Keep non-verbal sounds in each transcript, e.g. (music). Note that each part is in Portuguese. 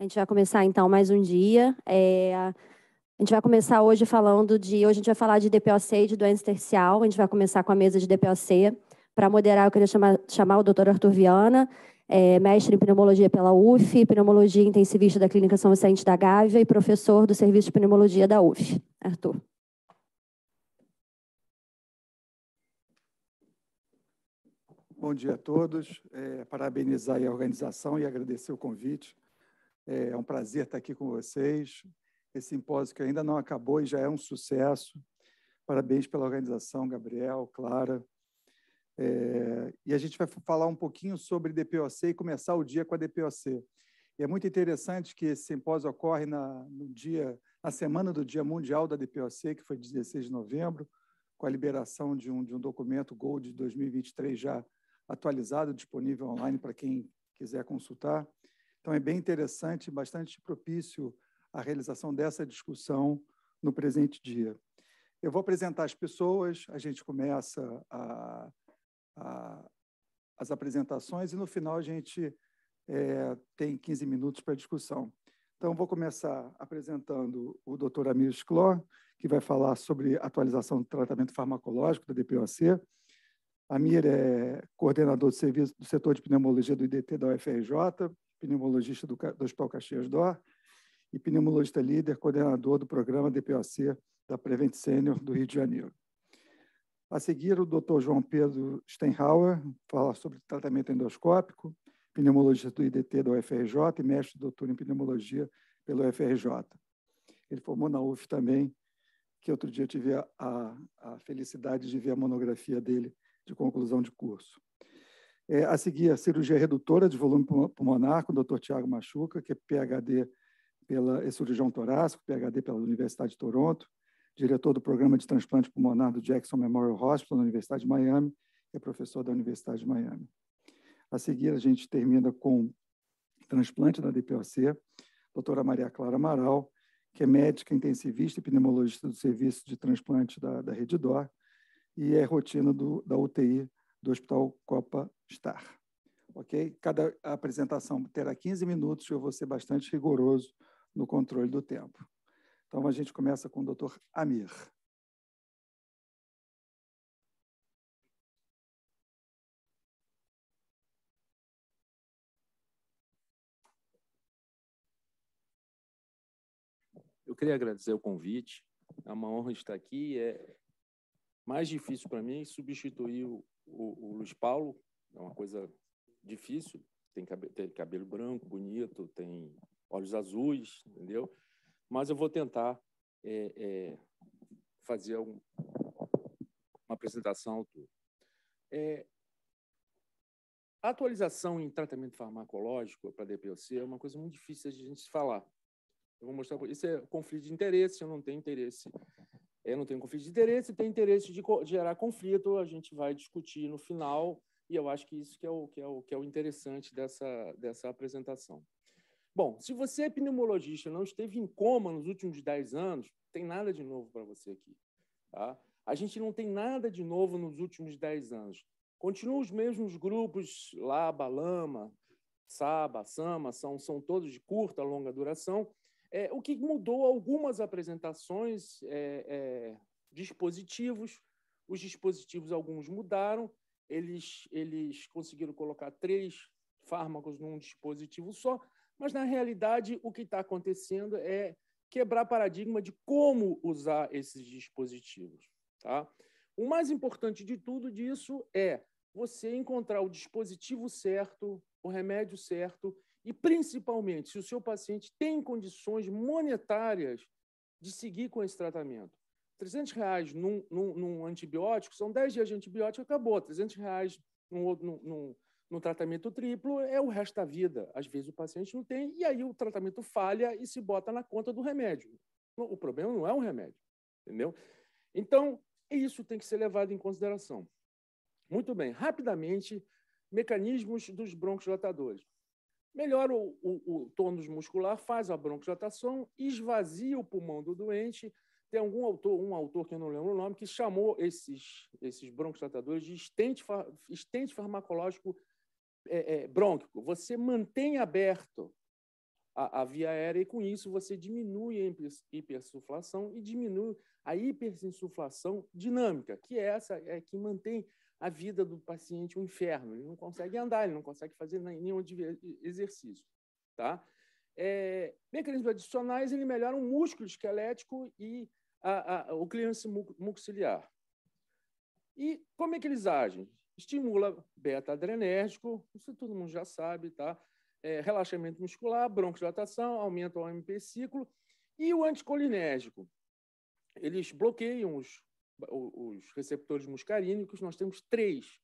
A gente vai começar então mais um dia. É, a gente vai começar hoje falando de. Hoje a gente vai falar de DPOC e de doença tercial. A gente vai começar com a mesa de DPOC. Para moderar, eu queria chamar, chamar o doutor Arthur Viana, é, mestre em pneumologia pela UF, pneumologia intensivista da Clínica São Vicente da Gávea e professor do Serviço de Pneumologia da UF. Arthur. Bom dia a todos. É, parabenizar a organização e agradecer o convite. É, é um prazer estar aqui com vocês. Esse simpósio que ainda não acabou e já é um sucesso. Parabéns pela organização, Gabriel, Clara. É, e a gente vai falar um pouquinho sobre DPOC e começar o dia com a DPOC. E é muito interessante que esse simpósio ocorre na, no dia, na semana do Dia Mundial da DPOC, que foi 16 de novembro, com a liberação de um, de um documento Gold de 2023 já atualizado, disponível online para quem quiser consultar. Então, é bem interessante, bastante propício à realização dessa discussão no presente dia. Eu vou apresentar as pessoas, a gente começa a, a, as apresentações e no final a gente é, tem 15 minutos para discussão. Então, vou começar apresentando o Dr. Amir Schlor, que vai falar sobre atualização do tratamento farmacológico da DPOC. Amir é coordenador de serviço do setor de pneumologia do IDT da UFRJ, pneumologista do, do Hospital Caxias Dó e pneumologista líder, coordenador do programa DPOC da Prevent Senior do Rio de Janeiro. A seguir, o Dr. João Pedro Steinhauer falar sobre tratamento endoscópico, pneumologista do IDT da UFRJ e mestre doutor em pneumologia pelo UFRJ. Ele formou na UF também, que outro dia tive a, a felicidade de ver a monografia dele de conclusão de curso. É, a seguir, a cirurgia redutora de volume pulmonar com o Dr. Tiago Machuca, que é PhD pela é cirurgião torácico, PhD pela Universidade de Toronto, diretor do programa de transplante pulmonar do Jackson Memorial Hospital na Universidade de Miami, que é professor da Universidade de Miami. A seguir, a gente termina com transplante da DPOC, doutora Maria Clara Amaral, que é médica intensivista e pneumologista do Serviço de Transplante da, da Rede DOR, e é rotina do, da UTI do Hospital Copa Star. Ok? Cada apresentação terá 15 minutos e eu vou ser bastante rigoroso no controle do tempo. Então, a gente começa com o Dr. Amir. Eu queria agradecer o convite. É uma honra estar aqui. É mais difícil para mim substituir o o, o Luiz Paulo, é uma coisa difícil, tem cabelo, tem cabelo branco, bonito, tem olhos azuis, entendeu? Mas eu vou tentar é, é, fazer um, uma apresentação ao É, a atualização em tratamento farmacológico para DPOC é uma coisa muito difícil de a gente falar. Eu vou mostrar. Isso é conflito de interesse, eu não tenho interesse eu não tenho conflito de interesse, tem interesse de gerar conflito, a gente vai discutir no final, e eu acho que isso que é o, que é o, que é o interessante dessa, dessa apresentação. Bom, se você é pneumologista não esteve em coma nos últimos 10 anos, tem nada de novo para você aqui. Tá? A gente não tem nada de novo nos últimos 10 anos. Continuam os mesmos grupos, Laba, Lama, Saba, Sama, são, são todos de curta, longa duração, é, o que mudou algumas apresentações, é, é, dispositivos, os dispositivos, alguns mudaram, eles, eles conseguiram colocar três fármacos num dispositivo só, mas na realidade o que está acontecendo é quebrar paradigma de como usar esses dispositivos. Tá? O mais importante de tudo disso é você encontrar o dispositivo certo, o remédio certo e, principalmente, se o seu paciente tem condições monetárias de seguir com esse tratamento. 300 reais num, num, num antibiótico, são 10 dias de antibiótico, acabou. 300 reais num, num, num tratamento triplo é o resto da vida. Às vezes o paciente não tem, e aí o tratamento falha e se bota na conta do remédio. O problema não é um remédio, entendeu? Então, isso tem que ser levado em consideração. Muito bem, rapidamente, mecanismos dos broncodilatadores melhora o, o, o tônus muscular, faz a broncodilatação, esvazia o pulmão do doente. Tem algum autor, um autor que eu não lembro o nome, que chamou esses, esses broncodilatadores de estente, estente farmacológico é, é, brônquico. Você mantém aberto a, a via aérea, e com isso você diminui a hipersuflação e diminui a hipersinsuflação dinâmica, que é essa é que mantém a vida do paciente um inferno. Ele não consegue andar, ele não consegue fazer nenhum exercício. Tá? É, mecanismos adicionais, ele melhora o músculo esquelético e a, a, o clearance mucociliar. E como é que eles agem? Estimula beta-adrenérgico, isso todo mundo já sabe, tá? é, relaxamento muscular, broncodilatação, aumenta o AMP ciclo. E o anticolinérgico? Eles bloqueiam os, os receptores muscarínicos, nós temos três.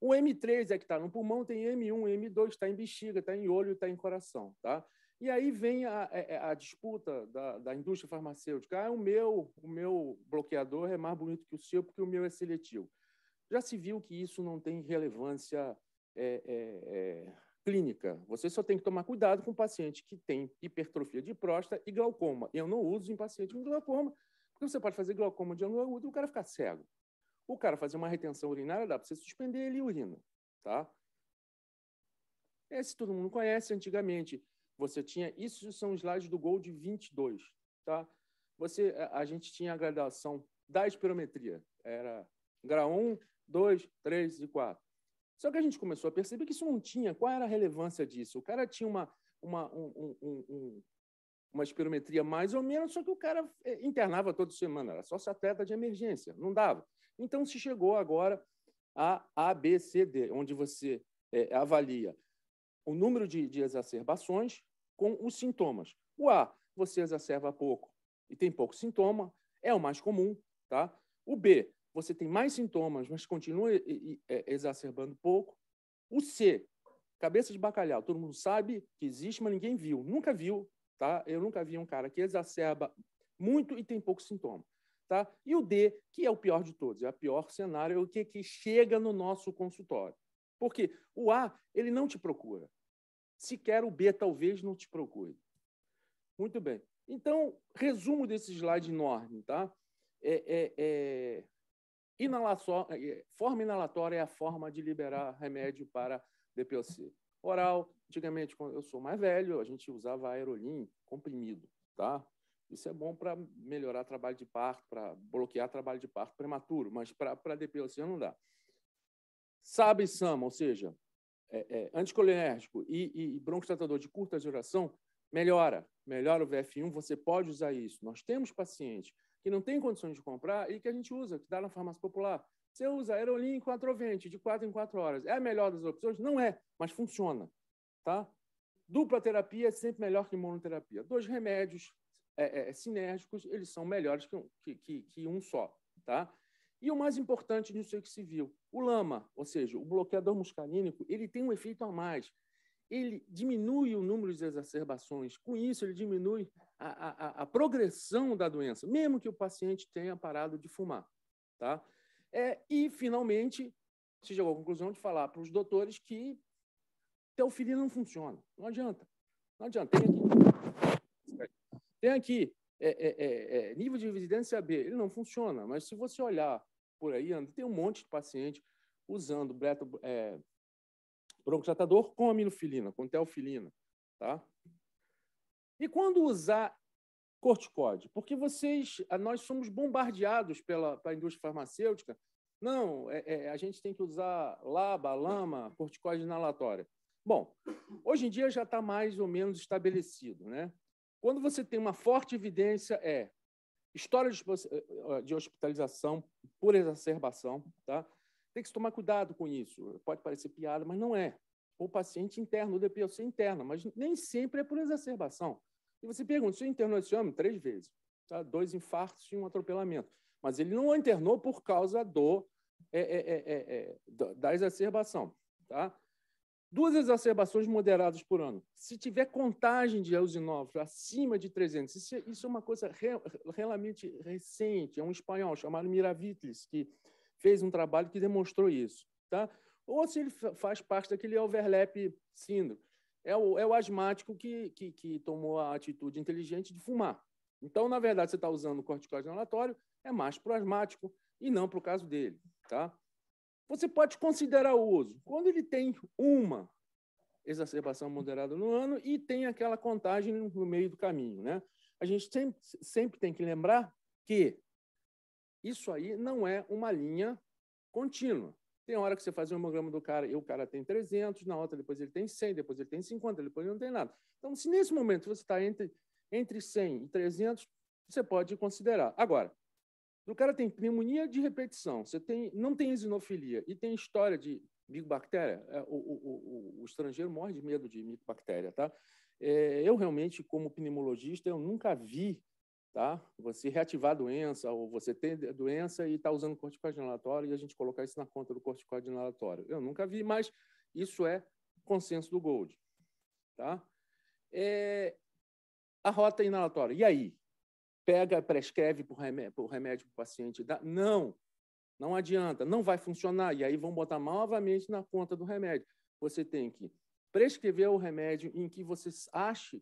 O M3 é que está no pulmão, tem M1, M2, está em bexiga, está em olho, está em coração. Tá? E aí vem a, a, é, é, a disputa da, da, indústria farmacêutica. Ah, o meu, o meu bloqueador é mais bonito que o seu porque o meu é seletivo. Já se viu que isso não tem relevância é, é, é, clínica. Você só tem que tomar cuidado com paciente que tem hipertrofia de próstata e glaucoma. Eu não uso em paciente com glaucoma, porque você pode fazer glaucoma de ângulo agudo e o cara ficar cego. O cara fazer uma retenção urinária, dá para você suspender ele e urina, tá? Esse todo mundo conhece, antigamente você tinha, isso são slides do Gold 22, tá? Você, a gente tinha a graduação da espirometria, era grau 1, 2, 3 e 4. Só que a gente começou a perceber que isso não tinha. Qual era a relevância disso? O cara tinha uma, uma, um, um, um, uma espirometria mais ou menos, só que o cara eh, internava toda semana, era só se atleta de emergência, não dava. Então se chegou agora a ABCD, onde você é, avalia o número de, de exacerbações com os sintomas. O A, você exacerba pouco e tem pouco sintoma, é o mais comum, tá? O B, você tem mais sintomas, mas continua é, exacerbando pouco. O C, cabeça de bacalhau, todo mundo sabe que existe, mas ninguém viu, nunca viu, tá? Eu nunca vi um cara que exacerba muito e tem pouco sintoma, tá? E o D, que é o pior de todos, é o pior cenário, é o que, que chega no nosso consultório. Porque o A, ele não te procura. Sequer o B talvez não te procure. Muito bem. Então, resumo desse slide enorme, tá? É, é, é, Inalação, é, é, forma inalatória é a forma de liberar remédio para DPOC. Oral, antigamente, quando eu sou mais velho, a gente usava aerolim comprimido, tá? Isso é bom para melhorar trabalho de parto, para bloquear trabalho de parto prematuro, mas para DPOC não dá. Sabe SAMA, ou seja, é, é, anticolinérgico e, e, e broncodilatador de curta duração, melhora, melhora o VF1, você pode usar isso. Nós temos pacientes que não tem condições de comprar e que a gente usa, que dá na farmácia popular. Você usa Aerolim quatro atrovente de 4 em 4 horas. É a melhor das opções? Não é, mas funciona. Tá? Dupla terapia é sempre melhor que monoterapia. Dois remédios é, é, é sinérgicos, eles são melhores que, que, que, um só. Tá? E o mais importante disso é que se viu, o lama, ou seja, o bloqueador muscarínico, ele tem um efeito a mais ele diminui o número de exacerbações, com isso, ele diminui a, a, a progressão da doença, mesmo que o paciente tenha parado de fumar. Tá? É, e, finalmente, se chegou à conclusão de falar para os doutores que teofilina não funciona, não adianta. Não adianta. Tem aqui, tem aqui é, é, é, é nível de evidência B, ele não funciona, mas se você olhar por aí, tem um monte de paciente usando beta, é, broncodilatador com aminofilina, com teofilina. Tá? E quando usar corticóide? Porque vocês, ah, nós somos bombardeados pela, pela indústria farmacêutica. Não, é, é, a gente tem que usar laba, lama, corticóide inalatória. Bom, hoje em dia já está mais ou menos estabelecido. Né? Quando você tem uma forte evidência, é história eh, eh, de, hospitalização por exacerbação, tá? Tem que se tomar cuidado com isso. Pode parecer piada, mas não é. o paciente interno, o DPOC interna, mas nem sempre é por exacerbação. E você pergunta, se internou esse homem três vezes, tá? dois infartos e um atropelamento. Mas ele não internou por causa do, é, é, é, da exacerbação. Tá? Duas exacerbações moderadas por ano. Se tiver contagem de eosinófilos acima de 300, isso, isso é uma coisa re, realmente recente. É um espanhol chamado Miravitlis que fez um trabalho que demonstrou isso. Tá? Ou se ele faz parte daquele overlap síndrome. É o, é o asmático que, que, que tomou a atitude inteligente de fumar. Então, na verdade, você está usando o corticoide inalatório, é mais para o asmático e não para o caso dele. Tá? Você pode considerar o uso quando ele tem uma exacerbação moderada no ano e tem aquela contagem no meio do caminho. Né? A gente sempre, sempre tem que lembrar que isso aí não é uma linha contínua. Tem hora que você faz um hemograma do cara e o cara tem 300, na outra depois ele tem 100, depois ele tem 50, depois ele não tem nada. Então, se nesse momento você está entre, entre 100 e 300, você pode considerar. Agora, o cara tem pneumonia de repetição, você tem, não tem eosinofilia e tem história de micobactéria, é, o, o, o, o estrangeiro morre de medo de micobactéria, tá? É, eu realmente, como pneumologista, eu nunca vi tá? Você reativar a doença ou você ter doença e está usando corticoide inalatório e a gente colocar isso na conta do corticoide inalatório. Eu nunca vi, mas isso é consenso do Gold, tá? É... a rota inalatória. E aí? Pega, prescreve para o remédio para o paciente? Dá? Não, não adianta, não vai funcionar. E aí vão botar novamente na conta do remédio. Você tem que prescrever o remédio em que você ache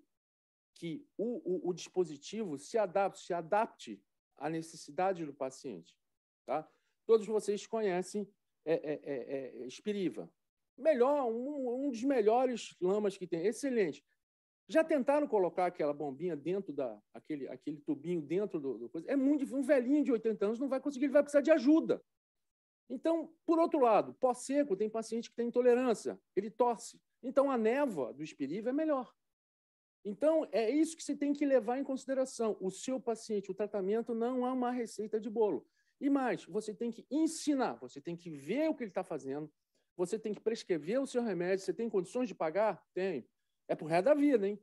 que o, o, o dispositivo se adapte, se adapte à necessidade do paciente. Tá? Todos vocês conhecem é, é, é, Espiriva. É, melhor, um, um dos melhores lamas que tem, excelente. Já tentaram colocar aquela bombinha dentro da aquele, aquele tubinho dentro do, do É muito um velhinho de 80 anos não vai conseguir, ele vai precisar de ajuda. Então, por outro lado, pós seco tem paciente que tem intolerância, ele tosse. Então a névoa do espiriva é melhor. Então, é isso que você tem que levar em consideração. O seu paciente, o tratamento não é uma receita de bolo. E mais, você tem que ensinar, você tem que ver o que ele está fazendo, você tem que prescrever o seu remédio, você tem condições de pagar? Tem. É pro ré da vida, hein?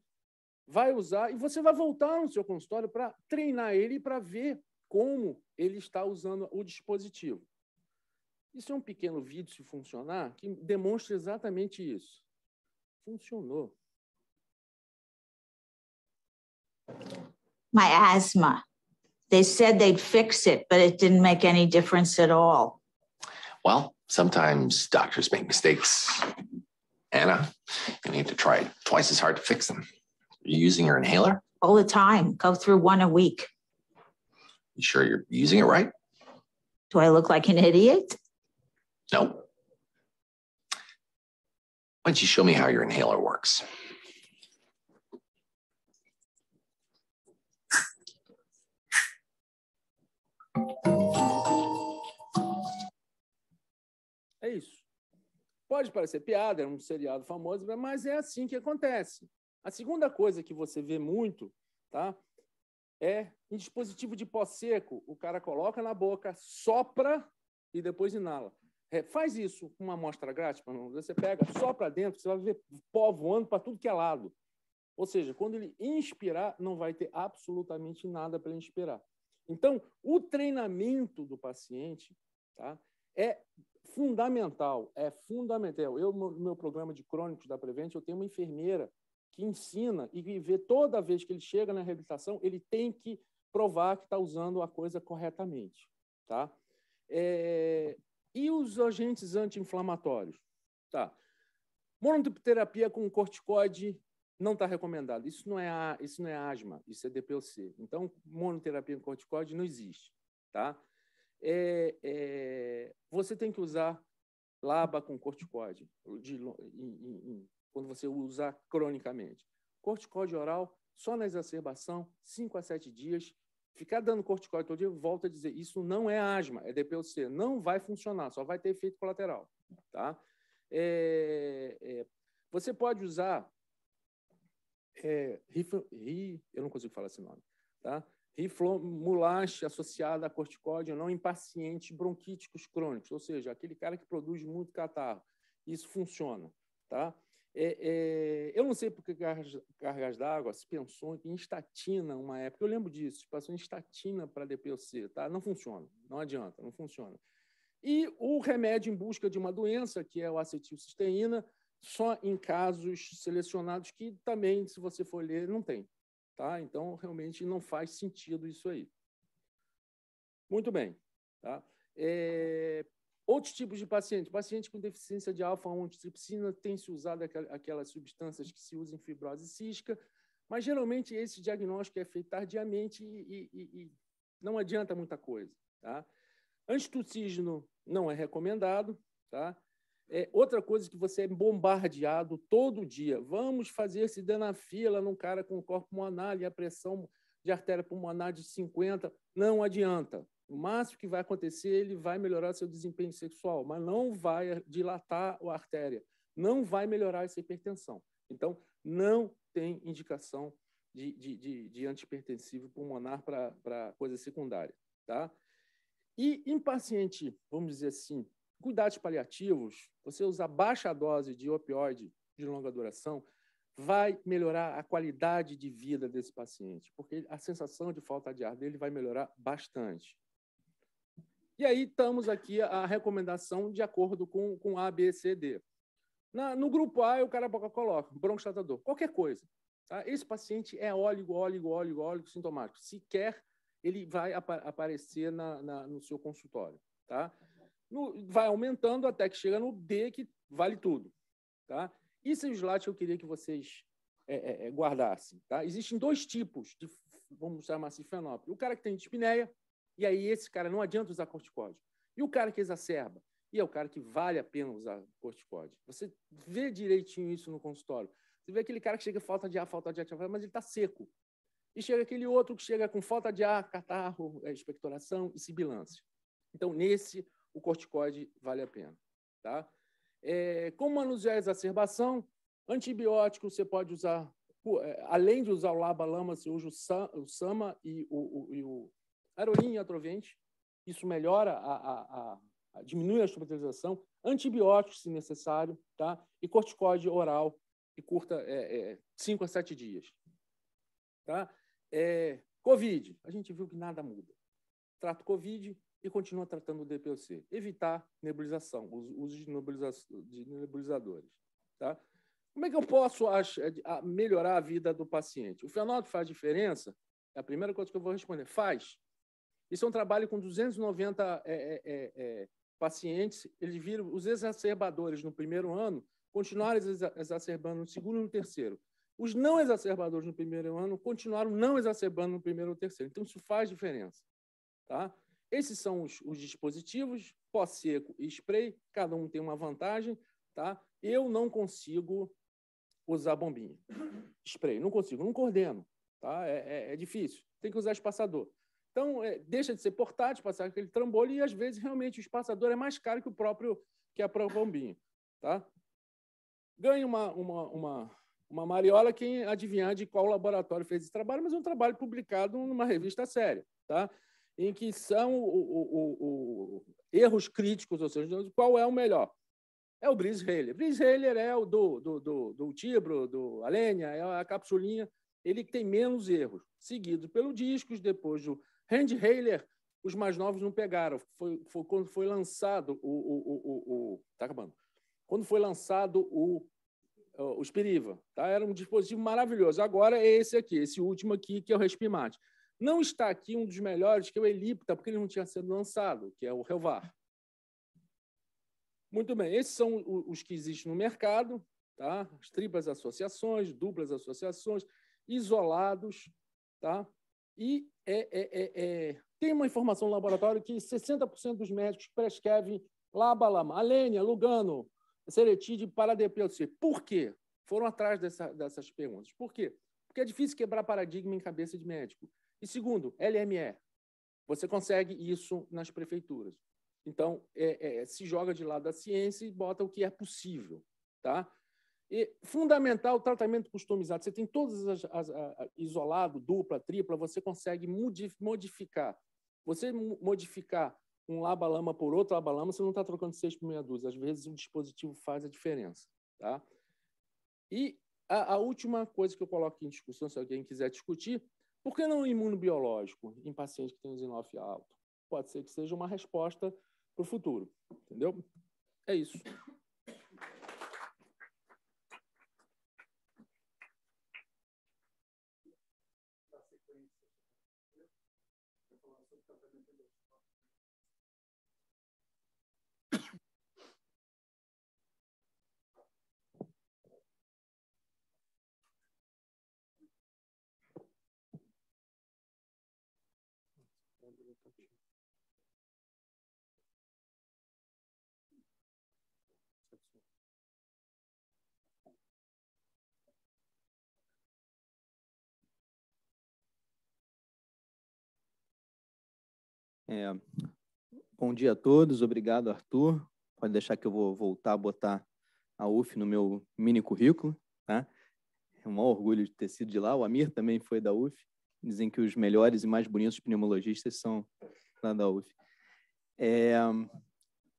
Vai usar e você vai voltar no seu consultório para treinar ele para ver como ele está usando o dispositivo. Isso é um pequeno vídeo, se funcionar, que demonstra exatamente isso. Funcionou. my asthma. They said they'd fix it, but it didn't make any difference at all. Well, sometimes doctors make mistakes. Anna, you need to try twice as hard to fix them. Are you using your inhaler? All the time. Go through one a week. You sure you're using it right? Do I look like an idiot? No. Why don't you show me how your inhaler works? É isso. Pode parecer piada, é um seriado famoso, mas é assim que acontece. A segunda coisa que você vê muito, tá? É em dispositivo de pó seco, o cara coloca na boca, sopra e depois inala. É, faz isso com uma amostra grátis, você pega só para dentro, você vai ver pó voando para tudo que é lado. Ou seja, quando ele inspirar, não vai ter absolutamente nada para ele inspirar. Então, o treinamento do paciente tá, é fundamental, é fundamental. Eu, no meu programa de crônicos da Prevent, eu tenho uma enfermeira que ensina e que vê toda vez que ele chega na reabilitação, ele tem que provar que está usando a coisa corretamente. Tá? É... E os agentes anti-inflamatórios? Tá. Monoterapia com corticoide não está recomendado. Isso não, é a, isso não é asma, isso é DPOC. Então, monoterapia com corticoide não existe. Tá? é, é, você tem que usar laba com corticoide, de, em, em, quando você usar cronicamente. Corticoide oral, só na exacerbação, 5 a 7 dias. Ficar dando corticoide todo dia, volta a dizer, isso não é asma, é DPOC, não vai funcionar, só vai ter efeito colateral. Tá? É, é, você pode usar é, rif, ri, eu não consigo falar esse nome, tá? riflomulaste associada a corticóide ou não em pacientes bronquíticos crônicos, ou seja, aquele cara que produz muito catarro. Isso funciona. Tá? É, é, eu não sei porque que cargas d'água se pensou em estatina uma época. Eu lembro disso, se tipo, passou em estatina para DPOC, tá? Não funciona, não adianta, não funciona. E o remédio em busca de uma doença, que é o acetilcisteína, só em casos selecionados que também, se você for ler, não tem. Tá? Então, realmente não faz sentido isso aí. Muito bem. Tá? É, outros tipos de paciente. Paciente com deficiência de alfa-1-tripsina tem se usado aquelas substâncias que se usam em fibrose cística, mas geralmente esse diagnóstico é feito tardiamente e, e, e não adianta muita coisa. Tá? Antitussígeno não é recomendado, tá? É, outra coisa que você é bombardeado todo dia. Vamos fazer se der fila num cara com corpo pulmonar e a pressão de artéria pulmonar de 50. Não adianta. O máximo que vai acontecer, ele vai melhorar seu desempenho sexual, mas não vai dilatar a artéria, não vai melhorar essa hipertensão. Então, não tem indicação de, de, de, de antipertensivo pulmonar para coisa secundária. Tá? E em paciente, vamos dizer assim, Cuidados paliativos, você usar baixa dose de opioide de longa duração, vai melhorar a qualidade de vida desse paciente, porque a sensação de falta de ar dele vai melhorar bastante. E aí estamos aqui a recomendação de acordo com, com A, B, C, D. Na, no grupo A, o cara coloca broncostatador, qualquer coisa. Tá? Esse paciente é óligo, óligo, óligo, óligo sintomático. Sequer ele vai ap aparecer na, na, no seu consultório. Tá? no, vai aumentando até que chega no D, que vale tudo. Tá? Isso é o slide que eu queria que vocês é, é, é, guardassem. Tá? Existem dois tipos de, vamos chamar assim, fenópio. O cara que tem dispneia, e aí esse cara não adianta usar corticóide. E o cara que exacerba, e é o cara que vale a pena usar corticóide. Você vê direitinho isso no consultório. Você vê aquele cara que chega falta de ar, falta de ar, mas ele está seco. E chega aquele outro que chega com falta de ar, catarro, é, expectoração e sibilância. Então, nesse, o corticoide vale a pena. Tá? É, como manusear a exacerbação, antibiótico você pode usar, é, além de usar o Labalama, lama você usa o sama e o, o, e o atrovente. Isso melhora a, a, a diminui a estomatização, antibióticos se necessário, tá? E corticoide oral e curta 5 é, é, a 7 dias, tá? É, Covid, a gente viu que nada muda. Trato Covid, e continua tratando o DPOC. Evitar nebulização, os usos de, nebuliza de nebulizadores. Tá? Como é que eu posso achar, é, melhorar a vida do paciente? O fenótipo faz diferença? É a primeira coisa que eu vou responder. Faz. Isso é um trabalho com 290 é, é, é, é, pacientes. Eles viram os exacerbadores no primeiro ano, continuaram exacerbando no segundo e no terceiro. Os não exacerbadores no primeiro ano continuaram não exacerbando no primeiro e no terceiro. Então, isso faz diferença. Tá? Esses são os, os dispositivos, pó seco e spray, cada um tem uma vantagem, tá? Eu não consigo usar bombinha, spray, não consigo, não coordeno, tá? É, é, é difícil, tem que usar espaçador. Então, é, deixa de ser portátil, passar aquele trambolho, e às vezes realmente o espaçador é mais caro que o próprio, que a própria bombinha, tá? Ganha uma, uma, uma, uma mariola quem adivinhar de qual laboratório fez esse trabalho, mas é um trabalho publicado numa revista séria, tá? em que são o, o, o, erros críticos, ou seja, qual é o melhor? É o Brice Heller. Brice Heller é o do, do, do, do Tibro, do Alenia, é a capsulinha, ele tem menos erros, seguido pelo Discos, depois do Hand Heller, os mais novos não pegaram. Foi, foi quando foi lançado o, o, o, o, Tá acabando. Quando foi lançado o, o Spiriva. Tá? Era um dispositivo maravilhoso. Agora é esse aqui, esse último aqui, que é o Respimat. Não está aqui um dos melhores, que é o Elipta, porque ele não tinha sido lançado, que é o helvar Muito bem, esses são os que existem no mercado, tá? as triplas associações, duplas associações, isolados, tá? e é, é, é, é tem uma informação no laboratório que 60% dos médicos prescrevem labalama, alenia lugano, seretide, paradepeuticê. Por quê? Foram atrás dessa, dessas perguntas. Por quê? Porque é difícil quebrar paradigma em cabeça de médico. E segundo, LME. Você consegue isso nas prefeituras. Então, é, é, se joga de lado a ciência e bota o que é possível. Tá? E, fundamental, tratamento customizado. Você tem todas as, as, isolado, dupla, tripla, você consegue modificar. Você modificar um labalama por outro labalama. você não está trocando seis por meia dúzia. Às vezes o dispositivo faz a diferença. Tá? E a, a última coisa que eu coloco em discussão, se alguém quiser discutir, por que não imunobiológico em paciente que tem o Zinoff alto? Pode ser que seja uma resposta para o futuro, entendeu? É isso. É, bom dia a todos, obrigado, Arthur. Pode deixar que eu vou voltar a botar a UF no meu mini currículo, tá? É um orgulho de ter sido de lá. O Amir também foi da UF. Dizem que os melhores e mais bonitos pneumologistas são lá da UF. É,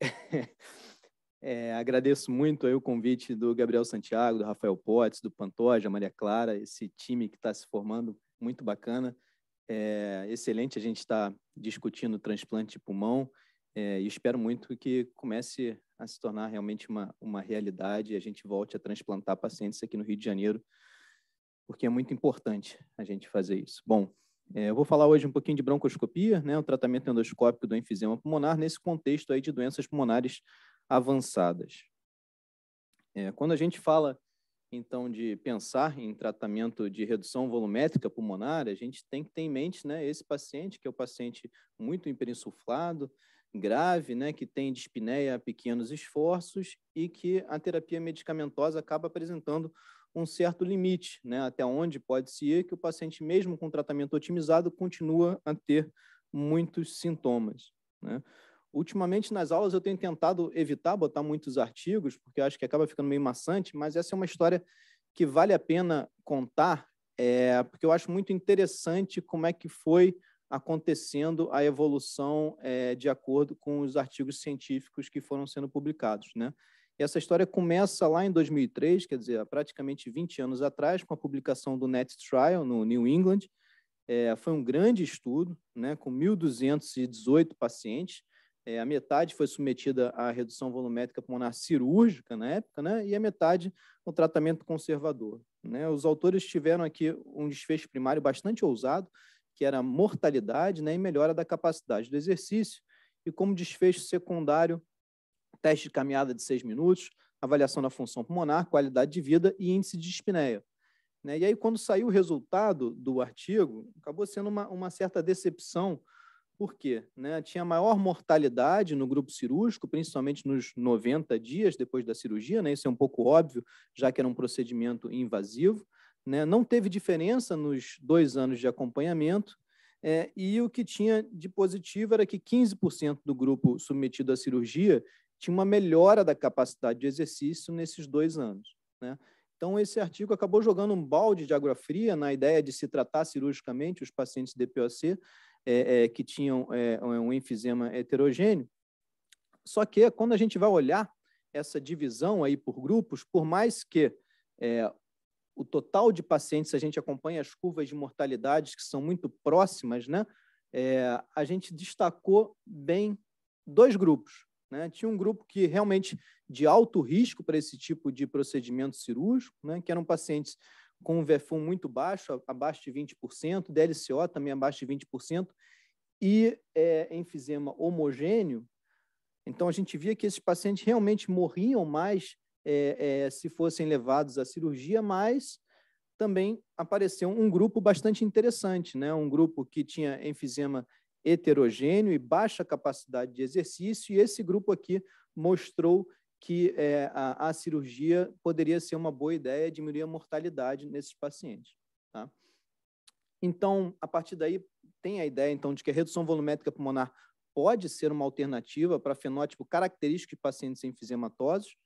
(laughs) é, agradeço muito o convite do Gabriel Santiago, do Rafael Potts, do Pantoja, Maria Clara, esse time que está se formando, muito bacana. É, excelente, a gente está discutindo transplante de pulmão é, e espero muito que comece a se tornar realmente uma, uma realidade e a gente volte a transplantar pacientes aqui no Rio de Janeiro porque é muito importante a gente fazer isso. Bom, é, eu vou falar hoje um pouquinho de broncoscopia, né, o tratamento endoscópico do enfisema pulmonar nesse contexto aí de doenças pulmonares avançadas. É, quando a gente fala, então, de pensar em tratamento de redução volumétrica pulmonar, a gente tem que ter em mente né, esse paciente, que é o um paciente muito hiperinsuflado, grave, né, que tem dispneia a pequenos esforços e que a terapia medicamentosa acaba apresentando um certo limite, né, até onde pode se ir que o paciente, mesmo com tratamento otimizado, continua a ter muitos sintomas. Né? Ultimamente, nas aulas, eu tenho tentado evitar botar muitos artigos, porque acho que acaba ficando meio maçante, mas essa é uma história que vale a pena contar, é, porque eu acho muito interessante como é que foi acontecendo a evolução é, de acordo com os artigos científicos que foram sendo publicados. Né? Essa história começa lá em 2003, quer dizer, há praticamente 20 anos atrás, com a publicação do Net Trial no New England. É, foi um grande estudo, né, com 1.218 pacientes. É, a metade foi submetida à redução volumétrica pulmonar cirúrgica na época, né, e a metade ao tratamento conservador. Né. Os autores tiveram aqui um desfecho primário bastante ousado, que era mortalidade né, e melhora da capacidade do exercício, e como desfecho secundário, teste de caminhada de seis minutos, avaliação da função pulmonar, qualidade de vida e índice de espinéia. Né? E aí, quando saiu o resultado do artigo, acabou sendo uma, uma certa decepção, por quê? Né? Tinha maior mortalidade no grupo cirúrgico, principalmente nos 90 dias depois da cirurgia, né? isso é um pouco óbvio, já que era um procedimento invasivo. Né? Não teve diferença nos dois anos de acompanhamento, é, e o que tinha de positivo era que 15% do grupo submetido à cirurgia tinha uma melhora da capacidade de exercício nesses dois anos. Né? Então, esse artigo acabou jogando um balde de água fria na ideia de se tratar cirurgicamente os pacientes DPOC é, é, que tinham é, um enfisema heterogêneo. Só que, quando a gente vai olhar essa divisão aí por grupos, por mais que é, o total de pacientes, a gente acompanha as curvas de mortalidade que são muito próximas, né? É, a gente destacou bem dois grupos né? Tinha um grupo que realmente de alto risco para esse tipo de procedimento cirúrgico, né? que eram pacientes com um VFUM muito baixo, abaixo de 20%, DLCO também abaixo de 20%, e é, enfisema homogêneo. Então, a gente via que esses pacientes realmente morriam mais é, é, se fossem levados à cirurgia, mas também apareceu um grupo bastante interessante, né? um grupo que tinha enfisema heterogêneo e baixa capacidade de exercício, e esse grupo aqui mostrou que é, a, a, cirurgia poderia ser uma boa ideia diminuir a mortalidade nesses pacientes. Tá? Então, a partir daí, tem a ideia então de que a redução volumétrica pulmonar pode ser uma alternativa para fenótipo característico de pacientes enfisematosos,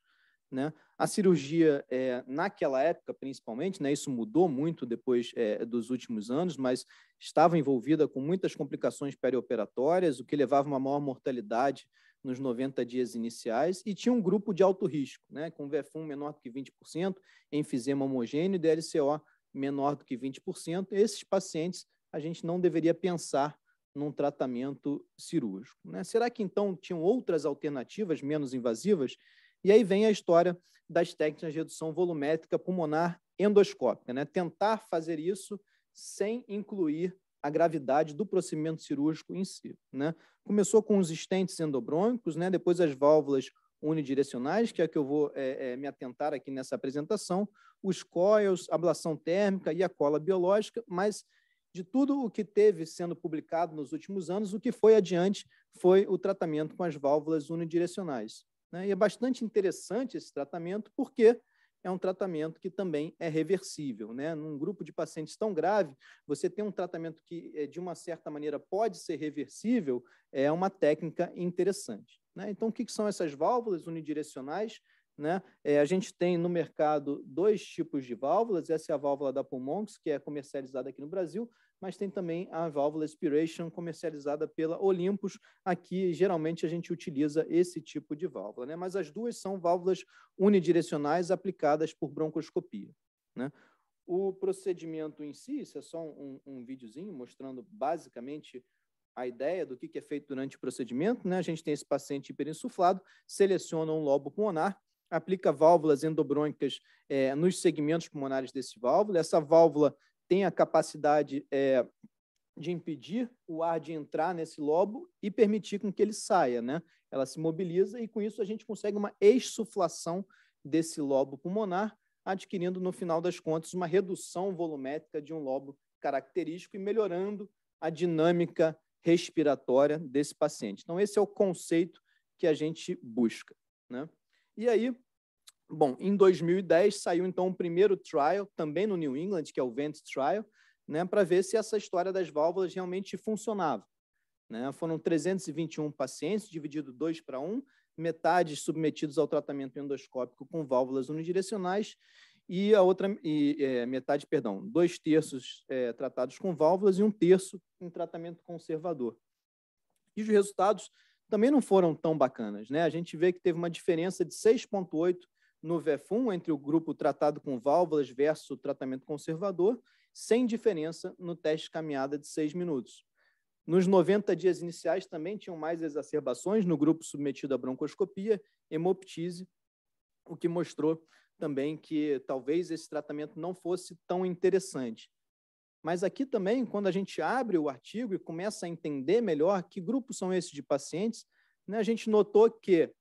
né? A cirurgia, é, naquela época principalmente, né, isso mudou muito depois é, dos últimos anos, mas estava envolvida com muitas complicações perioperatórias, o que levava uma maior mortalidade nos 90 dias iniciais, e tinha um grupo de alto risco, né, com VFUM menor do que 20%, enfisema homogêneo e DLCO menor do que 20%. Esses pacientes a gente não deveria pensar num tratamento cirúrgico. Né? Será que então tinham outras alternativas menos invasivas? E aí vem a história das técnicas de redução volumétrica pulmonar endoscópica, né? tentar fazer isso sem incluir a gravidade do procedimento cirúrgico em si. Né? Começou com os estentes endobrônicos, né? depois as válvulas unidirecionais, que é a que eu vou é, é, me atentar aqui nessa apresentação, os coils, ablação térmica e a cola biológica, mas de tudo o que teve sendo publicado nos últimos anos, o que foi adiante foi o tratamento com as válvulas unidirecionais. Né? E é bastante interessante esse tratamento, porque é um tratamento que também é reversível. Né? Num grupo de pacientes tão grave, você tem um tratamento que, eh, de uma certa maneira, pode ser reversível, é uma técnica interessante. Né? Então, o que, são essas válvulas unidirecionais? Né? É, a gente tem no mercado dois tipos de válvulas, essa é a válvula da Pulmonx, que é comercializada aqui no Brasil, mas tem também a válvula Spiration comercializada pela Olympus. Aqui, geralmente, a gente utiliza esse tipo de válvula, né? mas as duas são válvulas unidirecionais aplicadas por broncoscopia. Né? O procedimento em si, isso é só um, um videozinho mostrando basicamente a ideia do que é feito durante o procedimento. Né? A gente tem esse paciente hiperinsuflado, seleciona um lobo pulmonar, aplica válvulas endobrônicas eh, nos segmentos pulmonares desse válvula. Essa válvula tem a capacidade é, de impedir o ar de entrar nesse lobo e permitir com que ele saia, né? Ela se mobiliza e com isso a gente consegue uma exsuflação desse lobo pulmonar, adquirindo no final das contas uma redução volumétrica de um lobo característico e melhorando a dinâmica respiratória desse paciente. Então esse é o conceito que a gente busca, né? E aí Bom, em 2010 saiu então o primeiro trial, também no New England, que é o Vent Trial, né, para ver se essa história das válvulas realmente funcionava. Né? Foram 321 pacientes, dividido 2 para 1, metade submetidos ao tratamento endoscópico com válvulas unidirecionais e a outra e, é, metade, perdão, dois terços é, tratados com válvulas e um terço em tratamento conservador. E os resultados também não foram tão bacanas. Né? A gente vê que teve uma diferença de 6,8 no VEFUM entre o grupo tratado com válvulas versus o tratamento conservador, sem diferença no teste caminhada de seis minutos. Nos 90 dias iniciais também tinham mais exacerbações no grupo submetido à broncoscopia, hemoptise, o que mostrou também que talvez esse tratamento não fosse tão interessante. Mas aqui também, quando a gente abre o artigo e começa a entender melhor que grupos são esses de pacientes, né, a gente notou que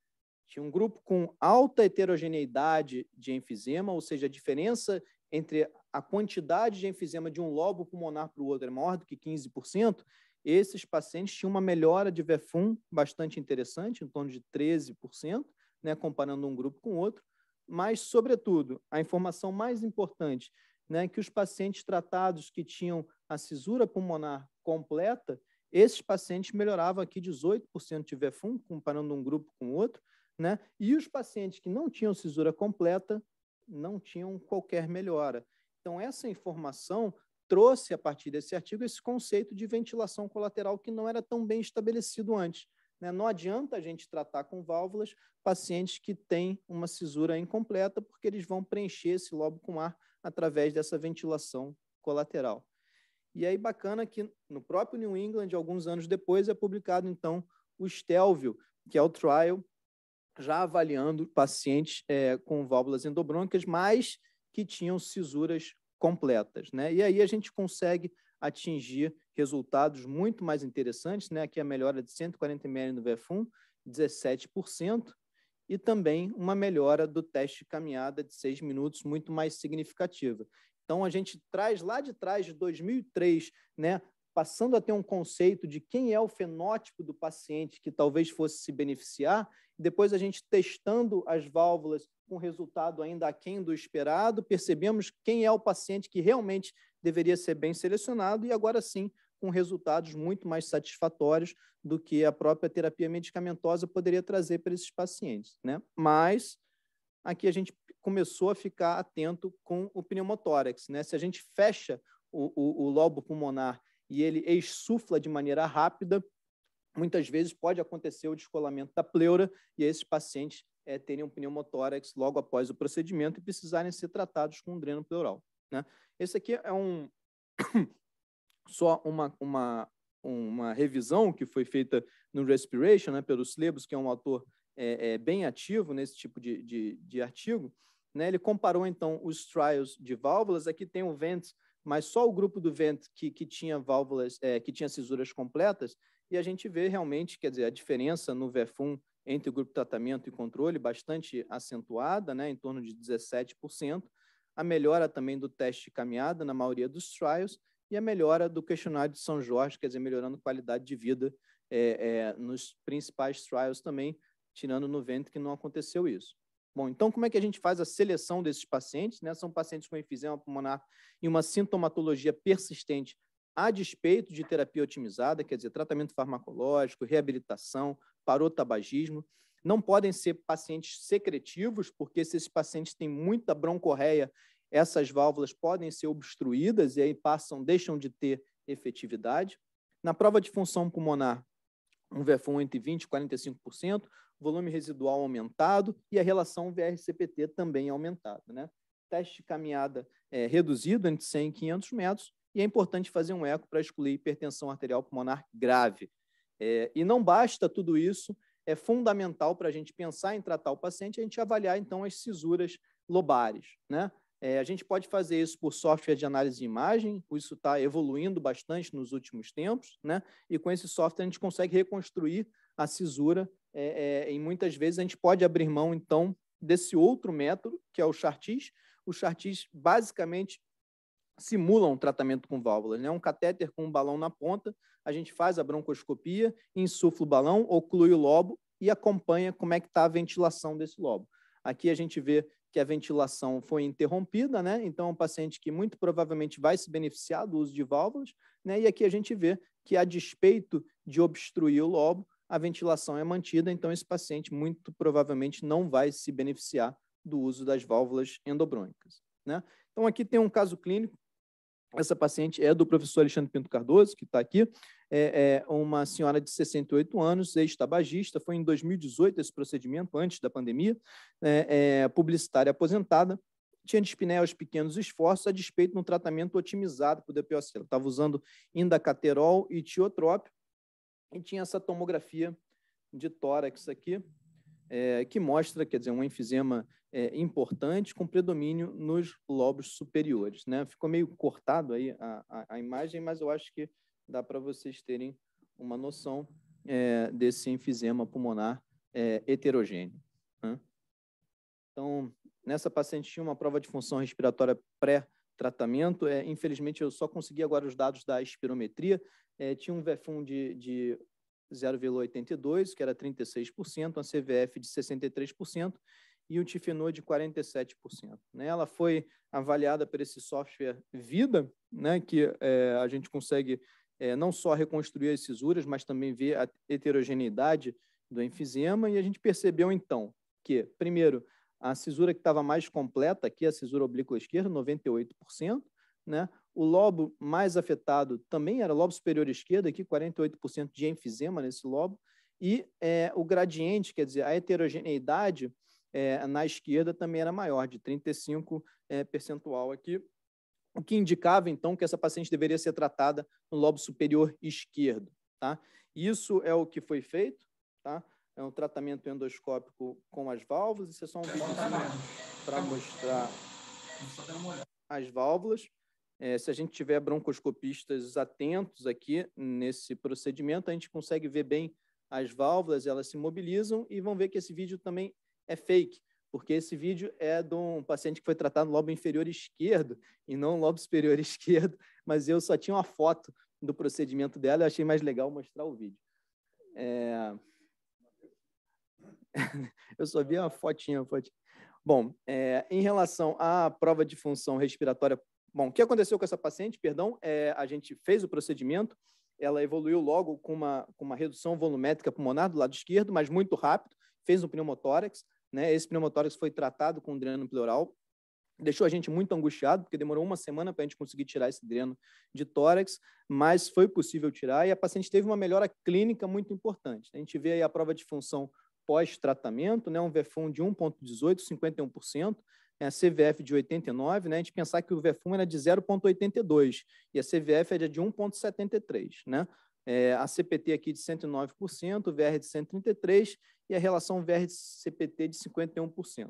tinha um grupo com alta heterogeneidade de enfisema, ou seja, a diferença entre a quantidade de enfisema de um lobo pulmonar para o outro é maior do que 15%, esses pacientes tinham uma melhora de VEFUM bastante interessante, em torno de 13%, né, comparando um grupo com outro. Mas, sobretudo, a informação mais importante, né, que os pacientes tratados que tinham a cisura pulmonar completa, esses pacientes melhoravam aqui 18% de VEFUM, comparando um grupo com outro, né? E os pacientes que não tinham cisura completa não tinham qualquer melhora. Então, essa informação trouxe, a partir desse artigo, esse conceito de ventilação colateral que não era tão bem estabelecido antes. Né? Não adianta a gente tratar com válvulas pacientes que têm uma cisura incompleta, porque eles vão preencher esse lobo com ar através dessa ventilação colateral. E aí, bacana que no próprio New England, alguns anos depois, é publicado, então, o Stelvio, que é o trial já avaliando pacientes é, com válvulas endobroncas, mas que tinham cisuras completas. Né? E aí a gente consegue atingir resultados muito mais interessantes. Né? Aqui a melhora de 140 ml no VF1, 17%, e também uma melhora do teste de caminhada de 6 minutos muito mais significativa. Então, a gente traz lá de trás, de 2003, né, passando a ter um conceito de quem é o fenótipo do paciente que talvez fosse se beneficiar, depois a gente testando as válvulas com resultado ainda aquém do esperado, percebemos quem é o paciente que realmente deveria ser bem selecionado e agora sim com resultados muito mais satisfatórios do que a própria terapia medicamentosa poderia trazer para esses pacientes, né? Mas aqui a gente começou a ficar atento com o pneumotórax, né? Se a gente fecha o, o, o lobo pulmonar e ele exsufla de maneira rápida, muitas vezes pode acontecer o descolamento da pleura e esses pacientes é, terem um pneumotórax logo após o procedimento e precisarem ser tratados com um dreno pleural. Né? Esse aqui é um (coughs) só uma, uma, uma revisão que foi feita no Respiration, né, pelo Slebus, que é um autor é, é, bem ativo nesse tipo de, de, de artigo. Né? Ele comparou, então, os trials de válvulas. Aqui tem o Vents mas só o grupo do vento que, que tinha válvulas, é, que tinha cisuras completas, e a gente vê realmente, quer dizer, a diferença no VEFUM entre o grupo de tratamento e controle bastante acentuada, né, em torno de 17%, a melhora também do teste de caminhada na maioria dos trials e a melhora do questionário de São Jorge, quer dizer, melhorando qualidade de vida é, é, nos principais trials também, tirando no vento que não aconteceu isso. Bom, então como é que a gente faz a seleção desses pacientes? Né? São pacientes com enfisema pulmonar e uma sintomatologia persistente a despeito de terapia otimizada, quer dizer, tratamento farmacológico, reabilitação, parou tabagismo. Não podem ser pacientes secretivos, porque se esses pacientes têm muita broncorreia, essas válvulas podem ser obstruídas e aí passam, deixam de ter efetividade. Na prova de função pulmonar, um VFO entre 20% e 45%, volume residual aumentado e a relação VRCPT também aumentada. Né? Teste de caminhada é, reduzido entre 100 e 500 metros e é importante fazer um eco para excluir hipertensão arterial pulmonar grave. É, e não basta tudo isso, é fundamental para a gente pensar em tratar o paciente a gente avaliar, então, as cisuras lobares. Né? É, a gente pode fazer isso por software de análise de imagem, isso está evoluindo bastante nos últimos tempos, né? e com esse software a gente consegue reconstruir a cisura é, é, e muitas vezes a gente pode abrir mão, então, desse outro método, que é o chartis. O chartis basicamente simula um tratamento com válvulas, né? um catéter com um balão na ponta, a gente faz a broncoscopia, insufla o balão, oclui o lobo e acompanha como é que está a ventilação desse lobo. Aqui a gente vê que a ventilação foi interrompida, né? Então, é um paciente que muito provavelmente vai se beneficiar do uso de válvulas, né? E aqui a gente vê que, a despeito de obstruir o lobo, a ventilação é mantida, então esse paciente muito provavelmente não vai se beneficiar do uso das válvulas endobrônicas. Né? Então, aqui tem um caso clínico. Essa paciente é do professor Alexandre Pinto Cardoso, que está aqui. É, é, uma senhora de 68 anos, ex-tabagista. Foi em 2018 esse procedimento, antes da pandemia. É, é, publicitária aposentada. Tinha dispneia aos pequenos esforços, a despeito de um tratamento otimizado para o DPOC. Ela estava usando indacaterol e tiotrópio e tinha essa tomografia de tórax aqui, é, que mostra, quer dizer, um enfisema é, importante com predomínio nos lobos superiores. Né? Ficou meio cortado aí a, a, a imagem, mas eu acho que dá para vocês terem uma noção é, desse enfisema pulmonar é, heterogêneo. Né? Então, nessa paciente tinha uma prova de função respiratória pré-tratamento. É, infelizmente, eu só consegui agora os dados da espirometria é, tinha um VFUN de, de 0,82, que era 36%, uma CVF de 63% e um Tifenor de 47%. Né? Ela foi avaliada por esse software Vida, né? que é, a gente consegue é, não só reconstruir as cisuras, mas também ver a heterogeneidade do enfisema, e a gente percebeu, então, que, primeiro, a cisura que estava mais completa aqui, é a cisura oblíqua esquerda, 98%, né? O lobo mais afetado também era lobo superior esquerdo, aqui 48% de enfisema nesse lobo, e é, o gradiente, quer dizer, a heterogeneidade é, na esquerda também era maior, de 35 é, percentual aqui, o que indicava, então, que essa paciente deveria ser tratada no lobo superior esquerdo. Tá? Isso é o que foi feito, tá? é um tratamento endoscópico com as válvulas, isso é só um vídeo para mostrar as válvulas. É, se a gente tiver broncoscopistas atentos aqui nesse procedimento, a gente consegue ver bem as válvulas, elas se mobilizam e vão ver que esse vídeo também é fake, porque esse vídeo é de um paciente que foi tratado no lobo inferior esquerdo e não no lobo superior (laughs) esquerdo, mas eu só tinha uma foto do procedimento dela, eu achei mais legal mostrar o vídeo. É... (laughs) eu só vi uma fotinha, a fotinha. Bom, é, em relação à prova de função respiratória Bom, o que aconteceu com essa paciente, perdão, é, a gente fez o procedimento, ela evoluiu logo com uma, com uma redução volumétrica pulmonar do lado esquerdo, mas muito rápido, fez um pneumotórax, né? Esse pneumotórax foi tratado com dreno pleural, deixou a gente muito angustiado, porque demorou uma semana para a gente conseguir tirar esse dreno de tórax, mas foi possível tirar e a paciente teve uma melhora clínica muito importante. A gente vê aí a prova de função pós-tratamento, né, um VFUN de 1,18, 51%, é a CVF de 89, né, a gente pensar que o VFUM era de 0,82 e a CVF era é de 1,73. Né? É, a CPT aqui de 109%, o VR de 133% e a relação VR-CPT de 51%.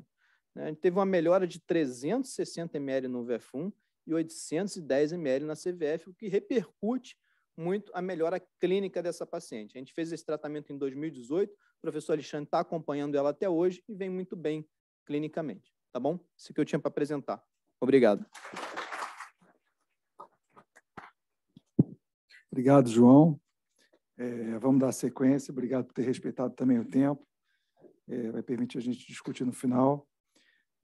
Né? A gente teve uma melhora de 360 ml no VFUM e 810 ml na CVF, o que repercute muito a melhora clínica dessa paciente. A gente fez esse tratamento em 2018, o professor Alexandre está acompanhando ela até hoje e vem muito bem clinicamente. Tá bom? Isso que eu tinha para apresentar. Obrigado. Obrigado, João. É, vamos dar sequência. Obrigado por ter respeitado também o tempo. É, vai permitir a gente discutir no final.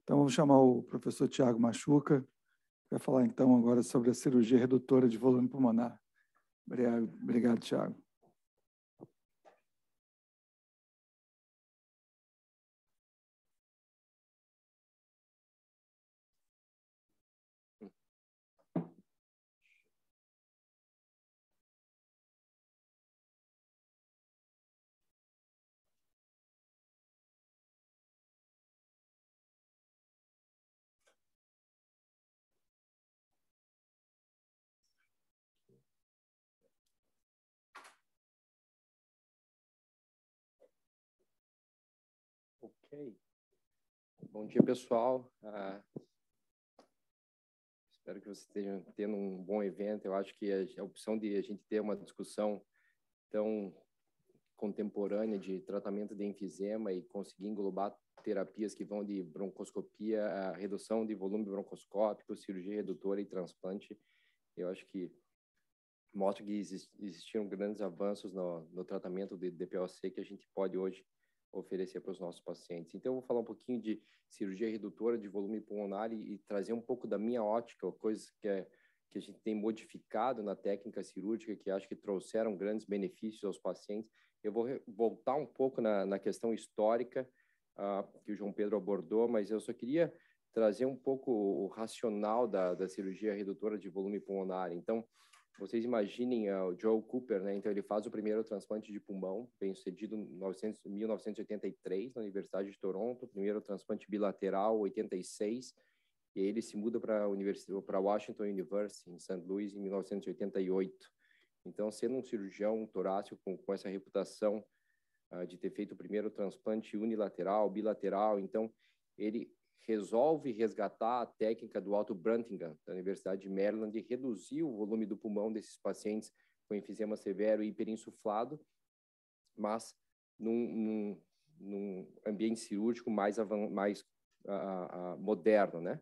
Então, vamos chamar o professor Tiago Machuca, que vai falar então agora sobre a cirurgia redutora de volume pulmonar. Obrigado, obrigado Tiago. É bom dia, pessoal. Ah, espero que vocês estejam tendo um bom evento. Eu acho que a, a opção de a gente ter uma discussão tão contemporânea de tratamento de enfisema e conseguir englobar terapias que vão de broncoscopia a redução de volume broncoscópico, cirurgia redutora e transplante, eu acho que mostra que existiram grandes avanços no, no tratamento de DPOC que a gente pode hoje oferecer para os nossos pacientes. Então, eu vou falar um pouquinho de cirurgia redutora de volume pulmonar e, e trazer um pouco da minha ótica, coisas que, é, que a gente tem modificado na técnica cirúrgica, que acho que trouxeram grandes benefícios aos pacientes. Eu vou voltar um pouco na, na questão histórica uh, que o João Pedro abordou, mas eu só queria trazer um pouco o racional da, da cirurgia redutora de volume pulmonar. Então, vocês imaginem uh, o Joe Cooper, né? Então ele faz o primeiro transplante de pulmão, bem sucedido em 1983 na Universidade de Toronto, primeiro transplante bilateral 86, e aí ele se muda para para Washington University em St. Louis em 1988. Então, sendo um cirurgião torácico com, com essa reputação uh, de ter feito o primeiro transplante unilateral, bilateral, então ele resolve resgatar a técnica do Otto Bruntingham, da Universidade de Maryland, de reduzir o volume do pulmão desses pacientes com enfisema severo e hiperinsuflado, mas num, num, num ambiente cirúrgico mais, mais uh, uh, moderno, né?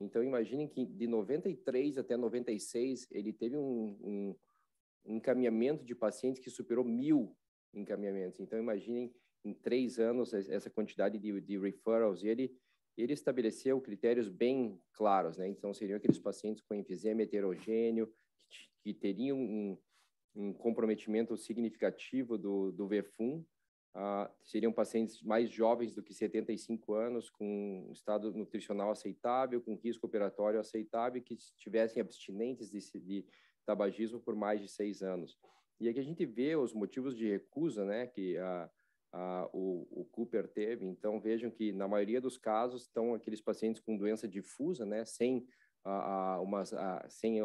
Então, imaginem que de 93 até 96, ele teve um, um encaminhamento de pacientes que superou mil encaminhamentos. Então, imaginem, em três anos, essa quantidade de, de referrals. E ele ele estabeleceu critérios bem claros, né? Então, seriam aqueles pacientes com enfisema heterogêneo, que, que teriam um, um, comprometimento significativo do, do VFUM, uh, ah, seriam pacientes mais jovens do que 75 anos, com estado nutricional aceitável, com risco operatório aceitável, que estivessem abstinentes de, de tabagismo por mais de seis anos. E aqui a gente vê os motivos de recusa, né? Que a ah, o, o, Cooper teve. Então, vejam que, na maioria dos casos, estão aqueles pacientes com doença difusa, né, sem, ah, umas ah, sem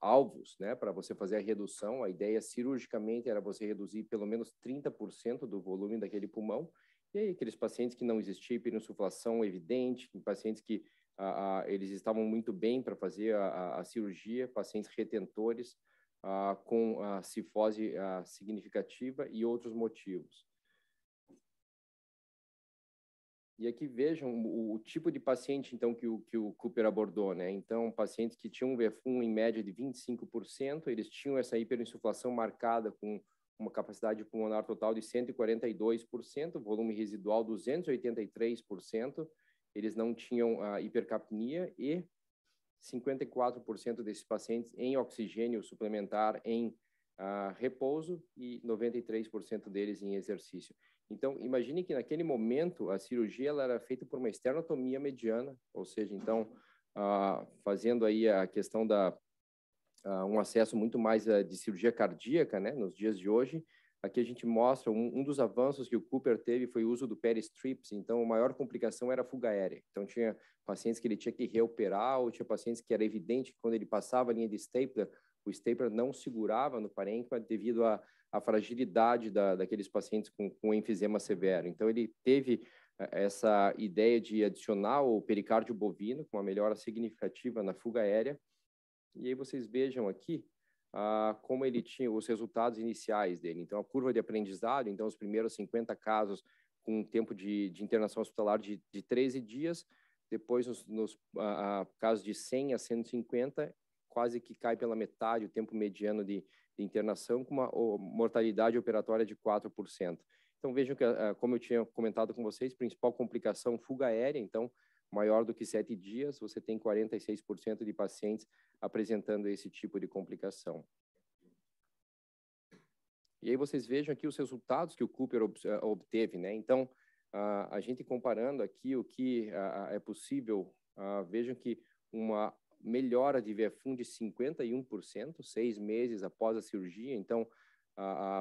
alvos né, para você fazer a redução. A ideia cirurgicamente era você reduzir pelo menos 30% do volume daquele pulmão. E aí, aqueles pacientes que não existia hiperinsuflação evidente, pacientes que ah, eles estavam muito bem para fazer a, a, a, cirurgia, pacientes retentores, ah, com a cifose ah, significativa e outros motivos. E aqui vejam o, o, tipo de paciente então que o, que o Cooper abordou, né? Então, pacientes que tinham um VF1 em média de 25%, eles tinham essa hiperinsuflação marcada com uma capacidade pulmonar total de 142%, volume residual 283%, eles não tinham a ah, hipercapnia e 54% desses pacientes em oxigênio suplementar em ah, repouso e 93% deles em exercício. Então, imagine que naquele momento a cirurgia ela era feita por uma esternotomia mediana, ou seja, então, ah, fazendo aí a questão da ah, um acesso muito mais de cirurgia cardíaca, né, nos dias de hoje, Aqui a gente mostra um, um, dos avanços que o Cooper teve foi o uso do peristrips, então a maior complicação era a fuga aérea. Então tinha pacientes que ele tinha que reoperar, ou tinha pacientes que era evidente que quando ele passava a linha de stapler, o stapler não segurava no parênquima devido à, à fragilidade da, daqueles pacientes com, com enfisema severo. Então ele teve eh, essa ideia de adicionar o pericárdio bovino com uma melhora significativa na fuga aérea. E aí vocês vejam aqui ah, como ele tinha os resultados iniciais dele. Então, a curva de aprendizado, então, os primeiros 50 casos com tempo de, de internação hospitalar de, de 13 dias, depois nos, nos ah, casos de 100 a 150, quase que cai pela metade o tempo mediano de, de internação, com uma mortalidade operatória de 4%. Então, vejam que, ah, ah, como eu tinha comentado com vocês, principal complicação, fuga aérea. Então, maior do que sete dias, você tem 46% de pacientes apresentando esse tipo de complicação. E aí vocês vejam aqui os resultados que o Cooper eh, obteve, né? Então, a gente comparando aqui o que é possível, vejam que uma melhora de VFUN de 51%, seis meses após a cirurgia, então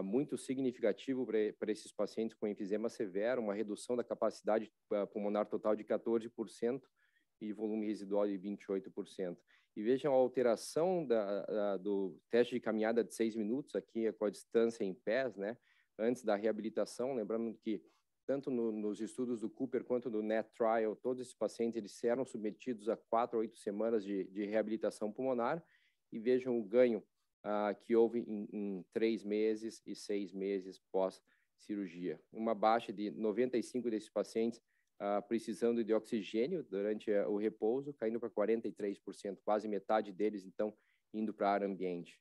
muito significativo para esses pacientes com enfisema severo, uma redução da capacidade ah, pulmonar total de 14% e volume residual de 28%. E vejam a alteração da, do teste de caminhada de 6 minutos, aqui com a distância em pés, né, antes da reabilitação, lembrando que tanto no, nos estudos do Cooper quanto do NET Trial, todos esses pacientes eles eram submetidos a quatro a oito semanas de, de reabilitação pulmonar, e vejam o ganho ah, que houve em, em três meses e seis meses pós-cirurgia. Uma baixa de 95 desses pacientes ah, precisando de oxigênio durante eh, o repouso, caindo para 43%, quase metade deles, então, indo para ar ambiente.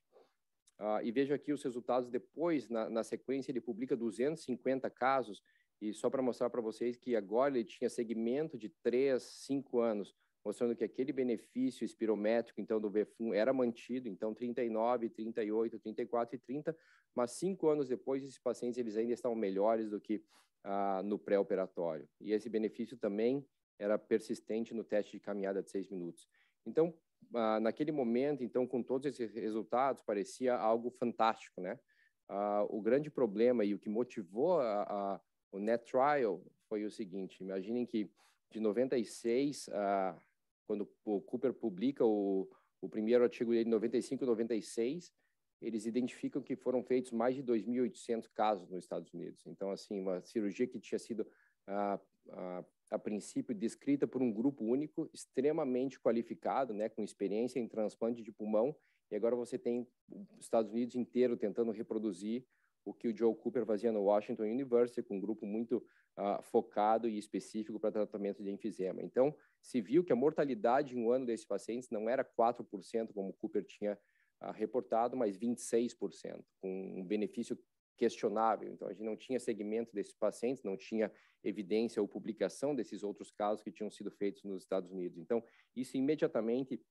Ah, e vejo aqui os resultados depois, na, na sequência, ele publica 250 casos, e só para mostrar para vocês que agora ele tinha segmento de 3, 5 anos, mostrando que aquele benefício espirométrico, então, do BFUM era mantido, então, 39, 38, 34 e 30, mas cinco anos depois, esses pacientes eles ainda estavam melhores do que ah, no pré-operatório. E esse benefício também era persistente no teste de caminhada de seis minutos. Então, ah, naquele momento, então, com todos esses resultados, parecia algo fantástico, né? Ah, o grande problema e o que motivou a, a, o NET Trial foi o seguinte, imaginem que de 96 a ah, quando o Cooper publica o, o primeiro artigo dele, 95 e 96, eles identificam que foram feitos mais de 2.800 casos nos Estados Unidos. Então, assim, uma cirurgia que tinha sido, a, a, a, princípio, descrita por um grupo único, extremamente qualificado, né, com experiência em transplante de pulmão, e agora você tem os Estados Unidos inteiro tentando reproduzir o que o Joe Cooper fazia no Washington University, com um grupo muito uh, focado e específico para tratamento de enfisema. Então, se viu que a mortalidade em um ano desses pacientes não era 4%, como o Cooper tinha uh, reportado, mas 26%, com um benefício questionável. Então, a gente não tinha segmento desses pacientes, não tinha evidência ou publicação desses outros casos que tinham sido feitos nos Estados Unidos. Então, isso imediatamente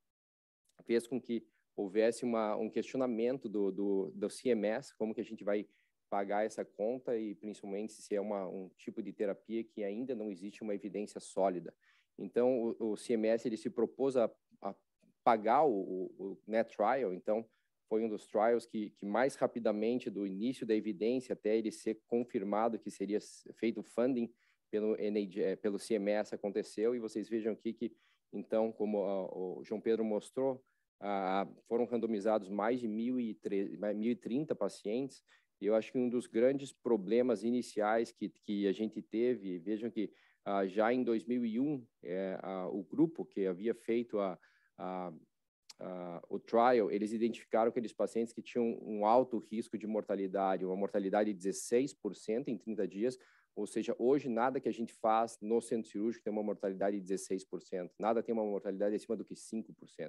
fez com que houvesse uma, um questionamento do, do, do CMS, como que a gente vai pagar essa conta e principalmente se é uma, um tipo de terapia que ainda não existe uma evidência sólida. Então, o, o CMS ele se propôs a, a pagar o, o, o trial, então foi um dos trials que, que, mais rapidamente, do início da evidência até ele ser confirmado que seria feito funding pelo, NH, é, pelo CMS, aconteceu. E vocês vejam aqui que, então, como o João Pedro mostrou, foram randomizados mais de 1.030 pacientes e eu acho que um dos grandes problemas iniciais que, que a gente teve, vejam que ah, já em 2001, é, ah, o grupo que havia feito a, a, a, o trial, eles identificaram aqueles pacientes que tinham um alto risco de mortalidade, uma mortalidade de 16% em 30 dias, ou seja, hoje nada que a gente faz no centro cirúrgico tem uma mortalidade de 16%, nada tem uma mortalidade acima do que 5%.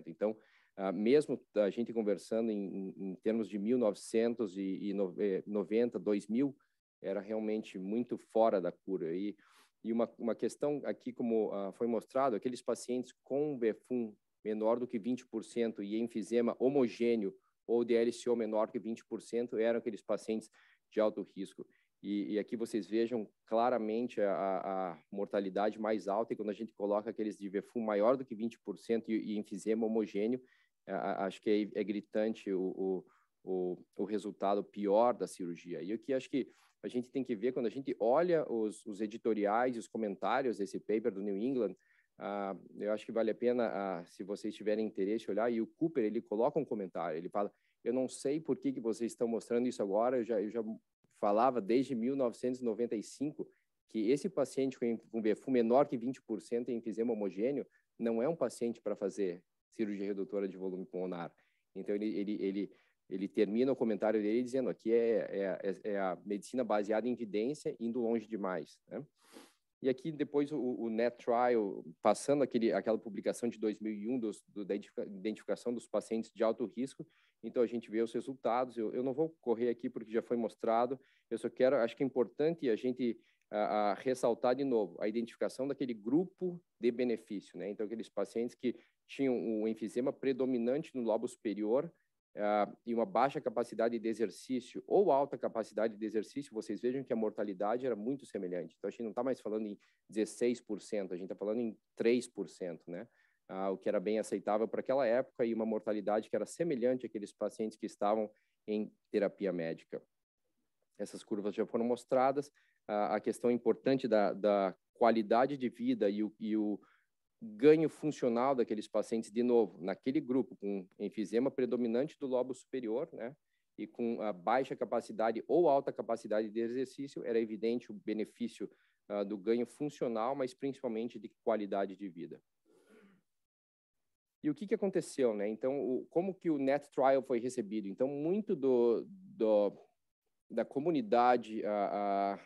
Então, ah, mesmo a gente conversando em, em termos de 1990, 2000, eh, era realmente muito fora da cura. E, e uma, uma questão aqui, como ah, foi mostrado, aqueles pacientes com BFUM menor do que 20% e enfisema homogêneo ou DLCO menor que 20% eram aqueles pacientes de alto risco. E, e, aqui vocês vejam claramente a, a, mortalidade mais alta, e quando a gente coloca aqueles de VFU maior do que 20% e, e enfisema homogêneo, é, acho que é, é gritante o, o, o, o, resultado pior da cirurgia. E o que acho que a gente tem que ver quando a gente olha os, os editoriais e os comentários desse paper do New England, ah, eu acho que vale a pena, ah, se vocês tiverem interesse, olhar. E o Cooper, ele coloca um comentário, ele fala, eu não sei por que, que vocês estão mostrando isso agora, eu já, eu já falava desde 1995 que esse paciente com, com menor que 20% em enfisema homogêneo não é um paciente para fazer cirurgia redutora de volume pulmonar. Então, ele, ele, ele, ele termina o comentário dele dizendo aqui é, é, é, é a medicina baseada em evidência indo longe demais. Né? E aqui depois o, o NET Trial, passando aquele, aquela publicação de 2001 dos, do, da identificação dos pacientes de alto risco, então a gente vê os resultados. Eu, eu não vou correr aqui porque já foi mostrado, eu só quero, acho que é importante a gente a, a ressaltar de novo a identificação daquele grupo de benefício, né? Então, aqueles pacientes que tinham o enfisema predominante no lobo superior uh, e uma baixa capacidade de exercício ou alta capacidade de exercício, vocês vejam que a mortalidade era muito semelhante. Então, a gente não está mais falando em 16%, a gente está falando em 3%, né? Uh, o que era bem aceitável para aquela época e uma mortalidade que era semelhante àqueles pacientes que estavam em terapia médica. Essas curvas já foram mostradas. Uh, a questão importante da, da qualidade de vida e o, e o ganho funcional daqueles pacientes, de novo, naquele grupo com enfisema predominante do lobo superior, né? E com a baixa capacidade ou alta capacidade de exercício, era evidente o benefício uh, do ganho funcional, mas principalmente de qualidade de vida. E o que, que aconteceu, né? Então, o, como que o NET Trial foi recebido? Então, muito do, do da comunidade uh, uh,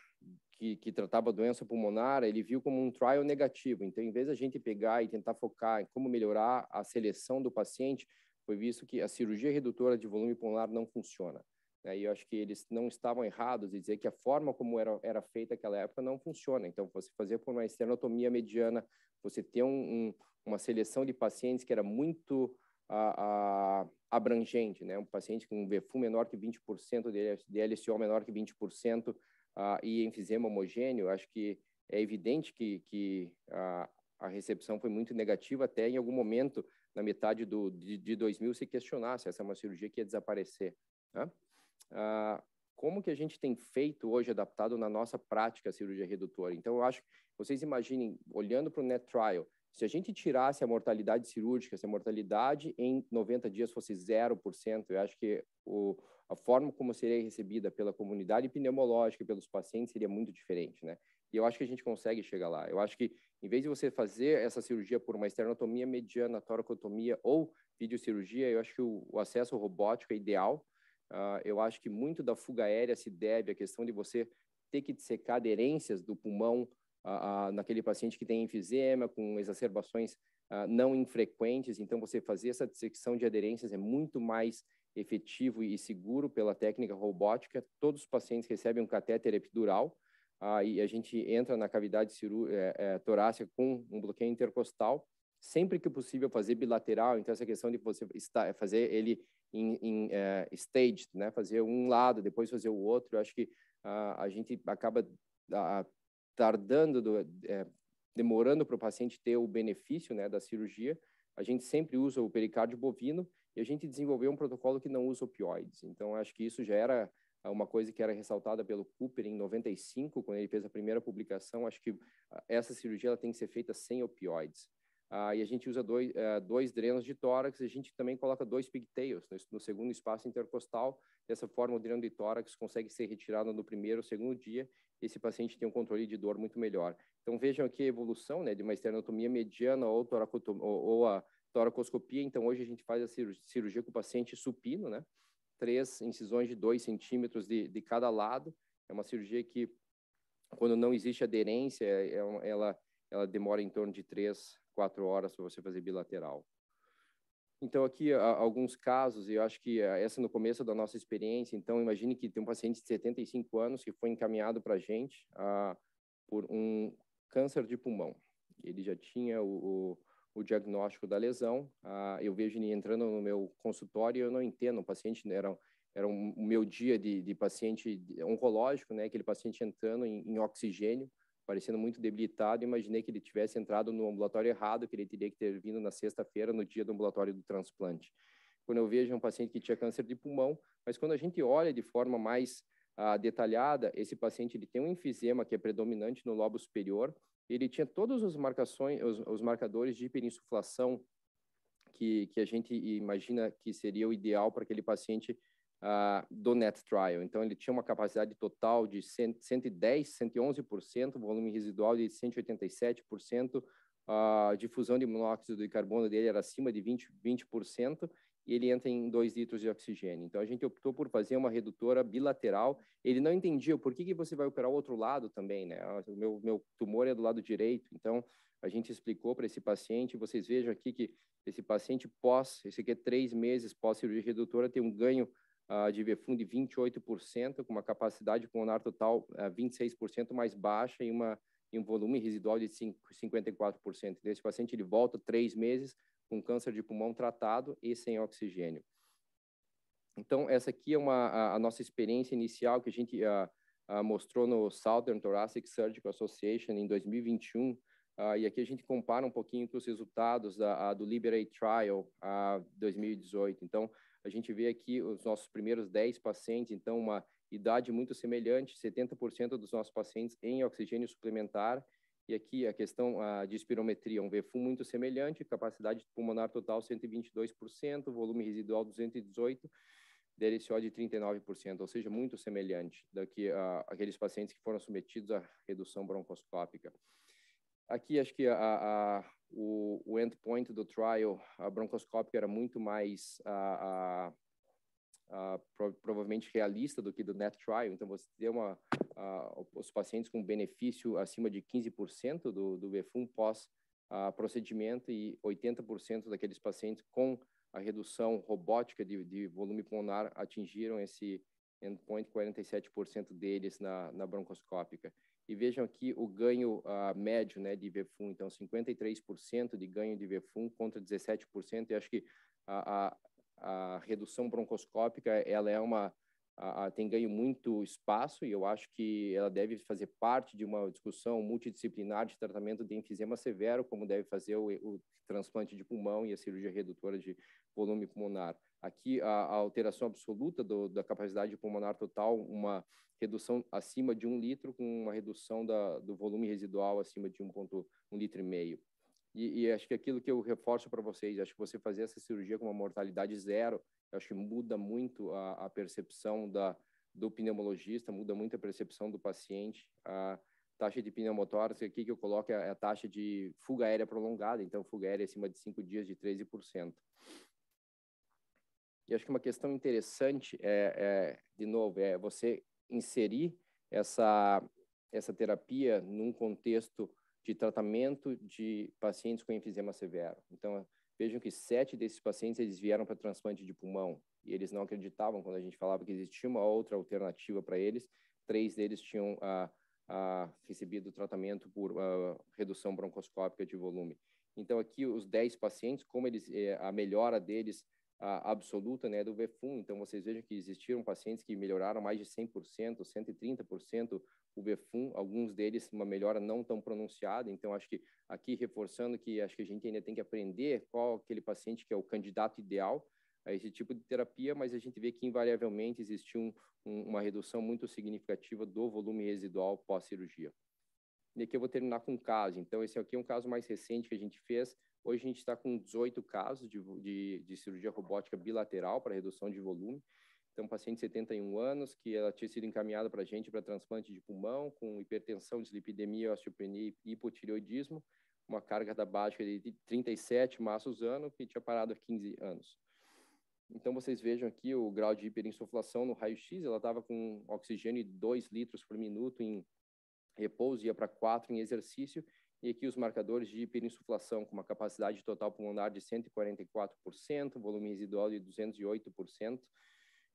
que, que, tratava doença pulmonar, ele viu como um trial negativo. Então, em vez da gente pegar e tentar focar em como melhorar a seleção do paciente, foi visto que a cirurgia redutora de volume pulmonar não funciona. Né? E eu acho que eles não estavam errados em dizer que a forma como era, era feita naquela época não funciona. Então, você fazer por uma esternotomia mediana, você ter um, um, uma seleção de pacientes que era muito a, a, abrangente, né? Um paciente com um VFU menor que 20%, de menor que 20%, uh, e enfisema homogêneo, acho que é evidente que, que a, a recepção foi muito negativa, até em algum momento, na metade do, de, de 2000, se questionar se essa é uma cirurgia que ia desaparecer. Né? Ah, como que a gente tem feito hoje, adaptado na nossa prática a cirurgia redutora? Então, eu acho, vocês imaginem, olhando para o NET Trial, se a gente tirasse a mortalidade cirúrgica, se a mortalidade em 90 dias fosse 0%, eu acho que o, a forma como seria recebida pela comunidade pneumológica e pelos pacientes seria muito diferente, né? E eu acho que a gente consegue chegar lá. Eu acho que, em vez de você fazer essa cirurgia por uma esternotomia mediana, toracotomia ou videocirurgia, eu acho que o, o acesso robótico é ideal. Uh, eu acho que muito da fuga aérea se deve à questão de você ter que dissecar aderências do pulmão uh, uh, naquele paciente que tem enfisema, com exacerbações ah, não infrequentes. Então, você fazer essa dissecção de aderências é muito mais efetivo e seguro pela técnica robótica. Todos os pacientes recebem um catéter epidural ah, e a gente entra na cavidade é, é, torácica com um bloqueio intercostal. Sempre que possível fazer bilateral, então essa questão de você fazer ele em, em é, né? fazer um lado, depois fazer o outro, eu acho que ah, a gente acaba ah, tardando, do, é, demorando para o paciente ter o benefício né, da cirurgia. A gente sempre usa o pericárdio bovino, e a gente desenvolveu um protocolo que não usa opioides. Então, acho que isso já era ah, uma coisa que era ressaltada pelo Cooper em 95, quando ele fez a primeira publicação. Acho que ah, essa cirurgia ela tem que ser feita sem opioides. Ah, e a gente usa dois, ah, dois drenos de tórax, e a gente também coloca dois pigtails no, no, segundo espaço intercostal. Dessa forma, o dreno de tórax consegue ser retirado no primeiro ou segundo dia. Esse paciente tem um controle de dor muito melhor. Então, vejam aqui a evolução né, de uma esternotomia mediana ou, ou, ou a Toracoscopia, então, hoje a gente faz a cirurgia com o paciente supino, né? Três incisões de 2 centímetros de, de cada lado. É uma cirurgia que, quando não existe aderência, é, é ela, ela demora em torno de 3, 4 horas para você fazer bilateral. Então, aqui, alguns casos, eu acho que ah, essa é no começo da nossa experiência. Então, imagine que tem um paciente de 75 anos que foi encaminhado para a gente ah, por um câncer de pulmão. Ele já tinha o, o o diagnóstico da lesão. Ah, eu vejo ele entrando no meu consultório e eu não entendo. O paciente era, era o meu dia de, de paciente oncológico, né? Aquele paciente entrando em, em, oxigênio, parecendo muito debilitado. Imaginei que ele tivesse entrado no ambulatório errado, que ele teria que ter vindo na sexta-feira, no dia do ambulatório do transplante. Quando eu vejo um paciente que tinha câncer de pulmão, mas quando a gente olha de forma mais ah, detalhada, esse paciente ele tem um enfisema que é predominante no lobo superior, ele tinha todos os marcações, os, os marcadores de hiperinsuflação que, que a gente imagina que seria o ideal para aquele paciente Uh, do NET Trial. Então, ele tinha uma capacidade total de 110, 111%, volume residual de 187%, a uh, difusão de monóxido de carbono dele era acima de 20%, 20% e ele entra em 2 litros de oxigênio. Então a gente optou por fazer uma redutora bilateral. Ele não entendia por que, que você vai operar o outro lado também, né? Ah, o meu, meu tumor é do lado direito, então a gente explicou para esse paciente. Vocês vejam aqui que esse paciente pós, esse aqui é três meses pós cirurgia redutora, tem um ganho uh, de VFUN de 28%, com uma capacidade pulmonar total uh, ah, 26% mais baixa e uma e um volume residual de 5, 54%. Então, esse paciente ele volta três meses com câncer de pulmão tratado e sem oxigênio. Então, essa aqui é uma, a, a nossa experiência inicial que a gente a, ah, a ah, mostrou no Southern Thoracic Surgical Association em 2021, ah, e aqui a gente compara um pouquinho com os resultados da, do Liberate Trial 2018. Então, a gente vê aqui os nossos primeiros 10 pacientes, então, uma idade muito semelhante, 70% dos nossos pacientes em oxigênio suplementar e aqui a questão a, de espirometria, um VFU muito semelhante, capacidade pulmonar total 122%, volume residual 218%, DLCO de 39%, ou seja, muito semelhante daqui a, aqueles pacientes que foram submetidos à redução broncoscópica. Aqui acho que a, a, o, o endpoint do trial, a broncoscópica era muito mais a, a, a, provavelmente realista do que do net trial, então você tem uma os pacientes com benefício acima de 15% do, do BFUM pós procedimento e 80% daqueles pacientes com a redução robótica de, de volume pulmonar atingiram esse endpoint, 47% deles na, na broncoscópica. E vejam aqui o ganho uh, médio né, de VFUM, então 53% de ganho de VFUM contra 17%, e acho que a, a, a redução broncoscópica ela é uma a, a, tem ganho muito espaço e eu acho que ela deve fazer parte de uma discussão multidisciplinar de tratamento de enfisema severo, como deve fazer o, o transplante de pulmão e a cirurgia redutora de volume pulmonar. Aqui, a, a alteração absoluta do, da capacidade pulmonar total, uma redução acima de um litro, com uma redução da, do volume residual acima de 1,1 litro e meio. E, e acho que aquilo que eu reforço para vocês, acho que você fazer essa cirurgia com uma mortalidade zero eu acho que muda muito a, a percepção da, do pneumologista, muda muito a percepção do paciente. A taxa de pneumotórax aqui que eu coloco é a taxa de fuga aérea prolongada, então fuga aérea é acima de 5 dias de 13%. E acho que uma questão interessante é, é de novo, é você inserir essa, essa terapia num contexto de tratamento de pacientes com enfisema severo. Então, Vejam que sete desses pacientes eles vieram para transplante de pulmão e eles não acreditavam quando a gente falava que existia uma outra alternativa para eles. Três deles tinham a ah, a ah, recebido tratamento por ah, redução broncoscópica de volume. Então, aqui, os 10 pacientes, como eles, eh, a melhora deles a absoluta né, é do VFUM. Então, vocês vejam que existiram pacientes que melhoraram mais de 100%, 130% o Befum, alguns deles uma melhora não tão pronunciada. Então, acho que aqui reforçando que acho que a gente ainda tem que aprender qual aquele paciente que é o candidato ideal a esse tipo de terapia, mas a gente vê que invariavelmente existe um, um, uma redução muito significativa do volume residual pós-cirurgia. E aqui eu vou terminar com um caso. Então, esse aqui é um caso mais recente que a gente fez. Hoje a gente está com 18 casos de, de, de cirurgia robótica bilateral para redução de volume. Então, paciente de 71 anos, que ela tinha sido encaminhada para a gente para transplante de pulmão, com hipertensão, dislipidemia, osteopenia e hipotireoidismo, uma carga da básica de 37 maços ano, que tinha parado há 15 anos. Então, vocês vejam aqui o grau de hiperinsuflação no raio-x, ela estava com oxigênio de 2 litros por minuto em repouso, ia para 4 em exercício, e aqui os marcadores de hiperinsuflação, com uma capacidade total pulmonar de 144%, volume residual de 208%,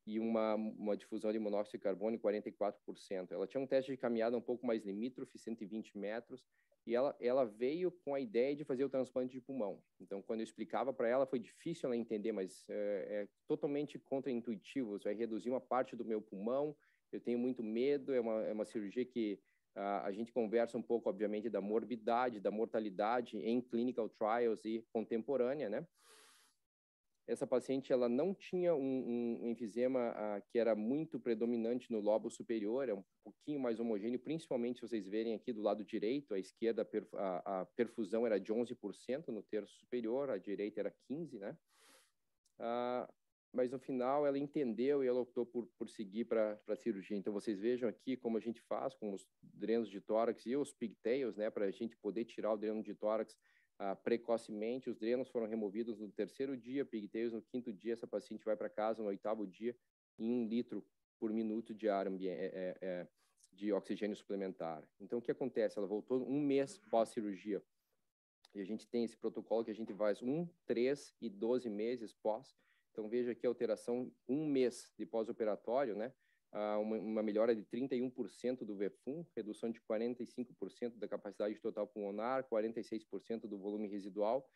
e uma, uma difusão de monóxido de carbono em 44%. Ela tinha um teste de caminhada um pouco mais limítrofe, 120 metros, e ela, ela veio com a ideia de fazer o transplante de pulmão. Então, quando eu explicava para ela, foi difícil ela entender, mas é, é totalmente contraintuitivo. Você vai é reduzir uma parte do meu pulmão, eu tenho muito medo, é uma, é uma cirurgia que a, a gente conversa um pouco, obviamente, da morbidade, da mortalidade em clinical trials e contemporânea, né? Essa paciente ela não tinha um, um enfisema ah, que era muito predominante no lobo superior, é um pouquinho mais homogêneo, principalmente se vocês verem aqui do lado direito, à esquerda a, a perfusão era de 11% no terço superior, à direita era 15%, né? Ah, mas no final ela entendeu e ela optou por, por seguir para a cirurgia. Então vocês vejam aqui como a gente faz com os drenos de tórax e os pigtails, né, para a gente poder tirar o dreno de tórax ah, precocemente, os drenos foram removidos no terceiro dia, pigtails no quinto dia, essa paciente vai para casa no oitavo dia em um litro por minuto de ar é, é, é, de oxigênio suplementar. Então, o que acontece? Ela voltou um mês pós-cirurgia. E a gente tem esse protocolo que a gente faz um, três e doze meses pós. Então, veja aqui a alteração um mês de pós-operatório, né? uma, uma melhora de 31% do VFUM, redução de 45% da capacidade total pulmonar, 46% do volume residual.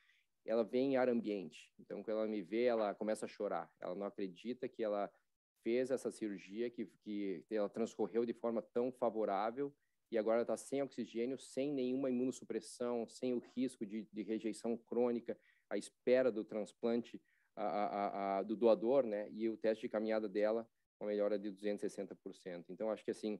Ela vem em ar ambiente. Então, quando ela me vê, ela começa a chorar. Ela não acredita que ela fez essa cirurgia, que, que ela transcorreu de forma tão favorável e agora está sem oxigênio, sem nenhuma imunossupressão, sem o risco de, de rejeição crônica, à espera do transplante a, a, a, do doador, né? E o teste de caminhada dela uma melhora de 260%. Então, acho que assim,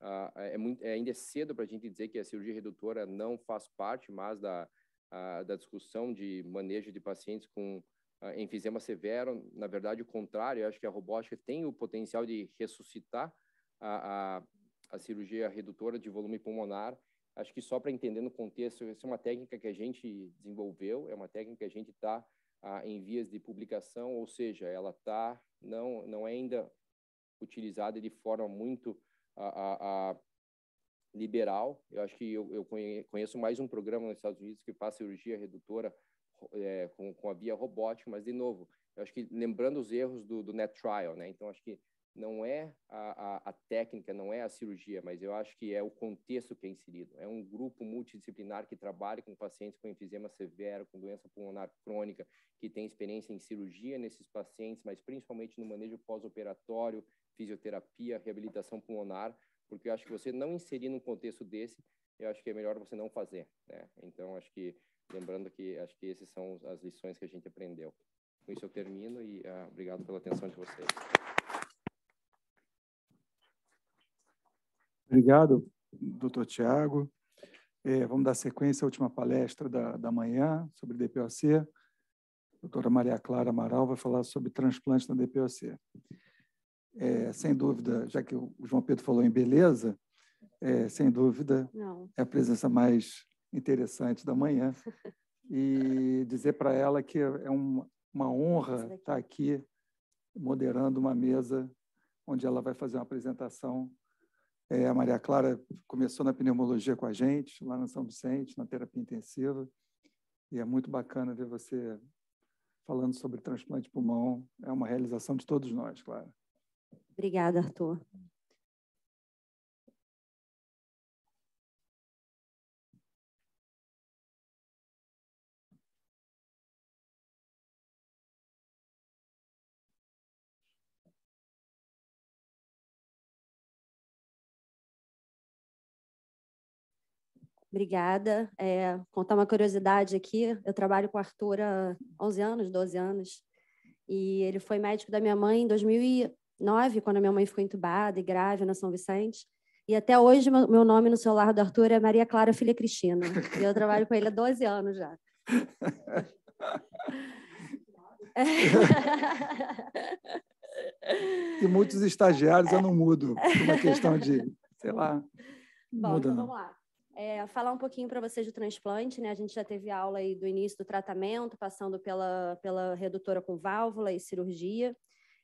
uh, é muito, é, ainda é cedo para a gente dizer que a cirurgia redutora não faz parte mais da, uh, da discussão de manejo de pacientes com uh, enfisema severo. Na verdade, o contrário, eu acho que a robótica tem o potencial de ressuscitar a, a, a cirurgia redutora de volume pulmonar. Acho que só para entender no contexto, essa é uma técnica que a gente desenvolveu, é uma técnica que a gente está em vias de publicação, ou seja, ela está não não é ainda utilizada de forma muito a, a, a liberal. Eu acho que eu, eu, conheço mais um programa nos Estados Unidos que faz cirurgia redutora é, com, com, a via robótica, mas de novo, eu acho que lembrando os erros do, do net trial, né? Então acho que não é a, a, a, técnica, não é a cirurgia, mas eu acho que é o contexto que é inserido. É um grupo multidisciplinar que trabalha com pacientes com enfisema severo, com doença pulmonar crônica, que tem experiência em cirurgia nesses pacientes, mas principalmente no manejo pós-operatório, fisioterapia, reabilitação pulmonar, porque eu acho que você não inserir num contexto desse, eu acho que é melhor você não fazer, né? Então, acho que, lembrando que acho que essas são as lições que a gente aprendeu. Com isso eu termino e uh, obrigado pela atenção de vocês. Obrigado, doutor Tiago. É, vamos dar sequência à última palestra da, da manhã sobre DPOC. A doutora Maria Clara Amaral vai falar sobre transplante na DPOC é, sem dúvida, já que o João Pedro falou em beleza, é, sem dúvida, Não. é a presença mais interessante da manhã. (laughs) E dizer para ela que é uma honra estar tá aqui moderando uma mesa onde ela vai fazer uma apresentação. É, a Maria Clara começou na pneumologia com a gente, lá na São Vicente, na terapia intensiva. E é muito bacana ver você falando sobre transplante de pulmão. É uma realização de todos nós, claro. Obrigada, Arthur. Obrigada. É, contar uma curiosidade aqui. Eu trabalho com o Arthur há 11 anos, 12 anos. E ele foi médico da minha mãe em 2000 e, nove quando minha mãe ficou entubada e grave na São Vicente. E até hoje, meu nome no celular do Arthur é Maria Clara Filha Cristina. e eu trabalho com ele há 12 anos já. e muitos estagiários eu não mudo, uma questão de, sei lá. Bom, muda, então vamos lá. É, falar um pouquinho para vocês do transplante, né? A gente já teve aula aí do início do tratamento, passando pela, pela redutora com válvula e cirurgia.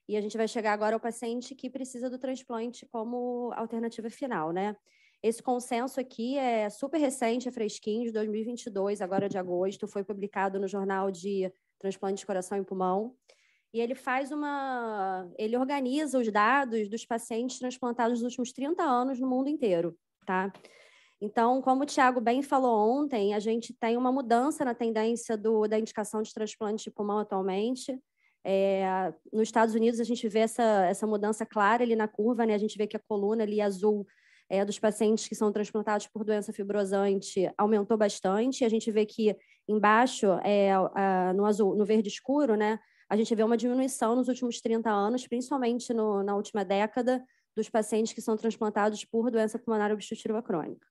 E a gente vai chegar agora ao paciente que precisa do transplante como alternativa final, né? Esse consenso aqui é super recente, é fresquinho, de 2022, agora de agosto, foi publicado no jornal de Transplante de Coração e Pulmão. E ele faz uma. Ele organiza os dados dos pacientes transplantados nos últimos 30 anos no mundo inteiro, tá? Então, como o Tiago bem falou ontem, a gente tem uma mudança na tendência do, da indicação de transplante de pulmão atualmente. É, nos Estados Unidos, a gente vê essa, essa mudança clara ali na curva, né? A gente vê que a coluna ali azul é, dos pacientes que são transplantados por doença fibrosante aumentou bastante. A gente vê que embaixo, é, a, no, azul, no verde escuro, né? A gente vê uma diminuição nos últimos 30 anos, principalmente no, na última década, dos pacientes que são transplantados por doença pulmonar obstrutiva crônica.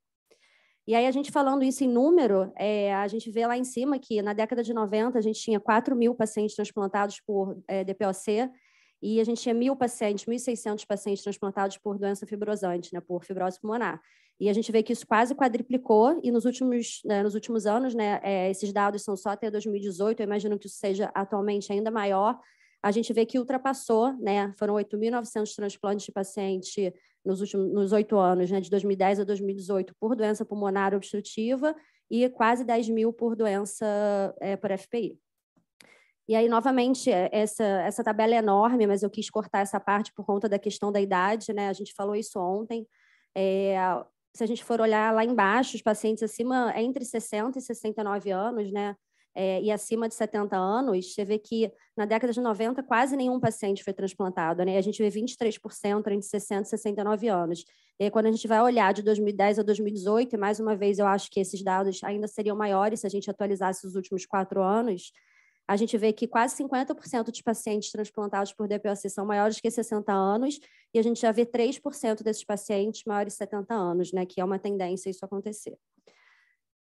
E aí, a gente falando isso em número, é, a gente vê lá em cima que na década de 90 a gente tinha 4 mil pacientes transplantados por é, DPOC e a gente tinha mil pacientes, 1.600 pacientes transplantados por doença fibrosante, né, por fibrose pulmonar. E a gente vê que isso quase quadriplicou e nos últimos, né, nos últimos anos, né, é, esses dados são só até 2018, eu imagino que isso seja atualmente ainda maior, a gente vê que ultrapassou, né? Foram 8.900 transplantes de paciente nos últimos oito anos, né, de 2010 a 2018, por doença pulmonar obstrutiva e quase 10 mil por doença é, por FPI. E aí, novamente, é, essa, essa tabela é enorme, mas eu quis cortar essa parte por conta da questão da idade, né? A gente falou isso ontem. É, se a gente for olhar lá embaixo, os pacientes acima, é entre 60 e 69 anos, né? é, e acima de 70 anos, você vê que na década de 90 quase nenhum paciente foi transplantado, né? A gente vê 23% entre 60 e 69 anos. E quando a gente vai olhar de 2010 a 2018, e mais uma vez eu acho que esses dados ainda seriam maiores se a gente atualizasse os últimos quatro anos, a gente vê que quase 50% dos pacientes transplantados por DPOC são maiores que 60 anos, e a gente já vê 3% desses pacientes maiores de 70 anos, né? Que é uma tendência isso acontecer.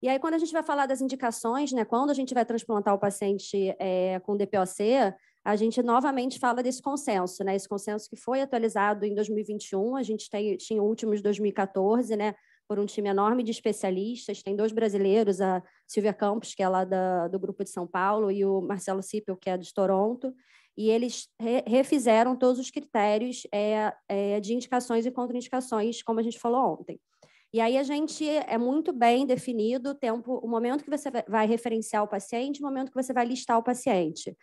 E aí, quando a gente vai falar das indicações, né, quando a gente vai transplantar o paciente é, com DPOC, a gente novamente fala desse consenso, né? Esse consenso que foi atualizado em 2021, a gente tem, tinha o último de 2014, né? Por um time enorme de especialistas, tem dois brasileiros, a Silvia Campos, que é lá da, do grupo de São Paulo, e o Marcelo Sipel, que é de Toronto, e eles re, refizeram todos os critérios é, é, de indicações e contraindicações, como a gente falou ontem. E aí a gente é muito bem definido o tempo, o momento que você vai referenciar o paciente, o momento que você vai listar o paciente.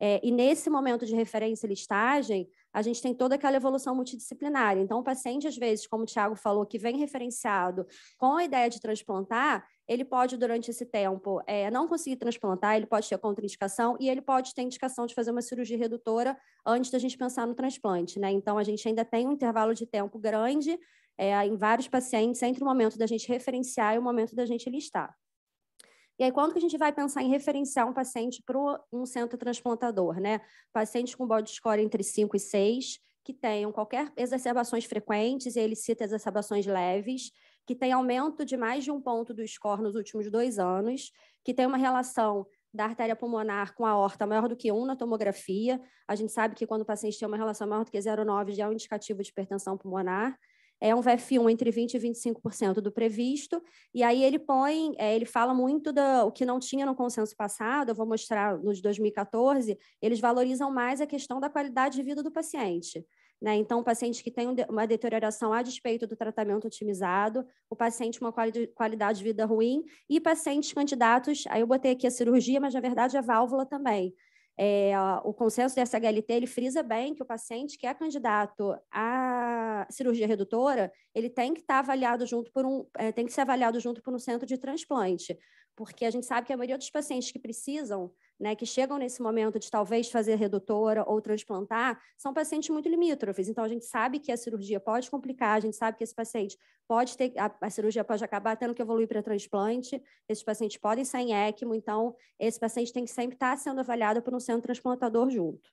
É, e nesse momento de referência e listagem, a gente tem toda aquela evolução multidisciplinar. Então, o paciente, às vezes, como o Tiago falou, que vem referenciado com a ideia de transplantar, ele pode, durante esse tempo, é, não conseguir transplantar, ele pode ter contraindicação e ele pode ter indicação de fazer uma cirurgia redutora antes da gente pensar no transplante, né? Então, a gente ainda tem um intervalo de tempo grande é, em vários pacientes entre o momento da gente referenciar e o momento da gente listar. E aí, quando que a gente vai pensar em referenciar um paciente para um centro transplantador, né? Pacientes com body score entre 5 e 6, que tenham qualquer exacerbações frequentes, e ele cita exacerbações leves, que tem aumento de mais de um ponto do score nos últimos dois anos, que tem uma relação da artéria pulmonar com a horta maior do que 1 na tomografia. A gente sabe que quando o paciente tem uma relação maior do que 0,9 já é um indicativo de hipertensão pulmonar é um VF1 entre 20% e 25% do previsto, e aí ele põe, é, ele fala muito do o que não tinha no consenso passado, eu vou mostrar nos 2014, eles valorizam mais a questão da qualidade de vida do paciente. Né? Então, o paciente que tem uma deterioração a despeito do tratamento otimizado, o paciente uma quali qualidade de vida ruim e pacientes candidatos, aí eu botei aqui a cirurgia, mas na verdade a válvula também, é, o consenso da SHLT ele frisa bem que o paciente que é candidato à cirurgia redutora ele tem que estar avaliado junto por um é, tem que ser avaliado junto por um centro de transplante, porque a gente sabe que a maioria dos pacientes que precisam né, que chegam nesse momento de talvez fazer redutora ou transplantar, são pacientes muito limítrofes. Então, a gente sabe que a cirurgia pode complicar, a gente sabe que esse paciente pode ter, a, a cirurgia pode acabar tendo que evoluir para transplante, esses pacientes podem sair em ECMO, então, esse paciente tem que sempre estar sendo avaliado por um centro transplantador junto.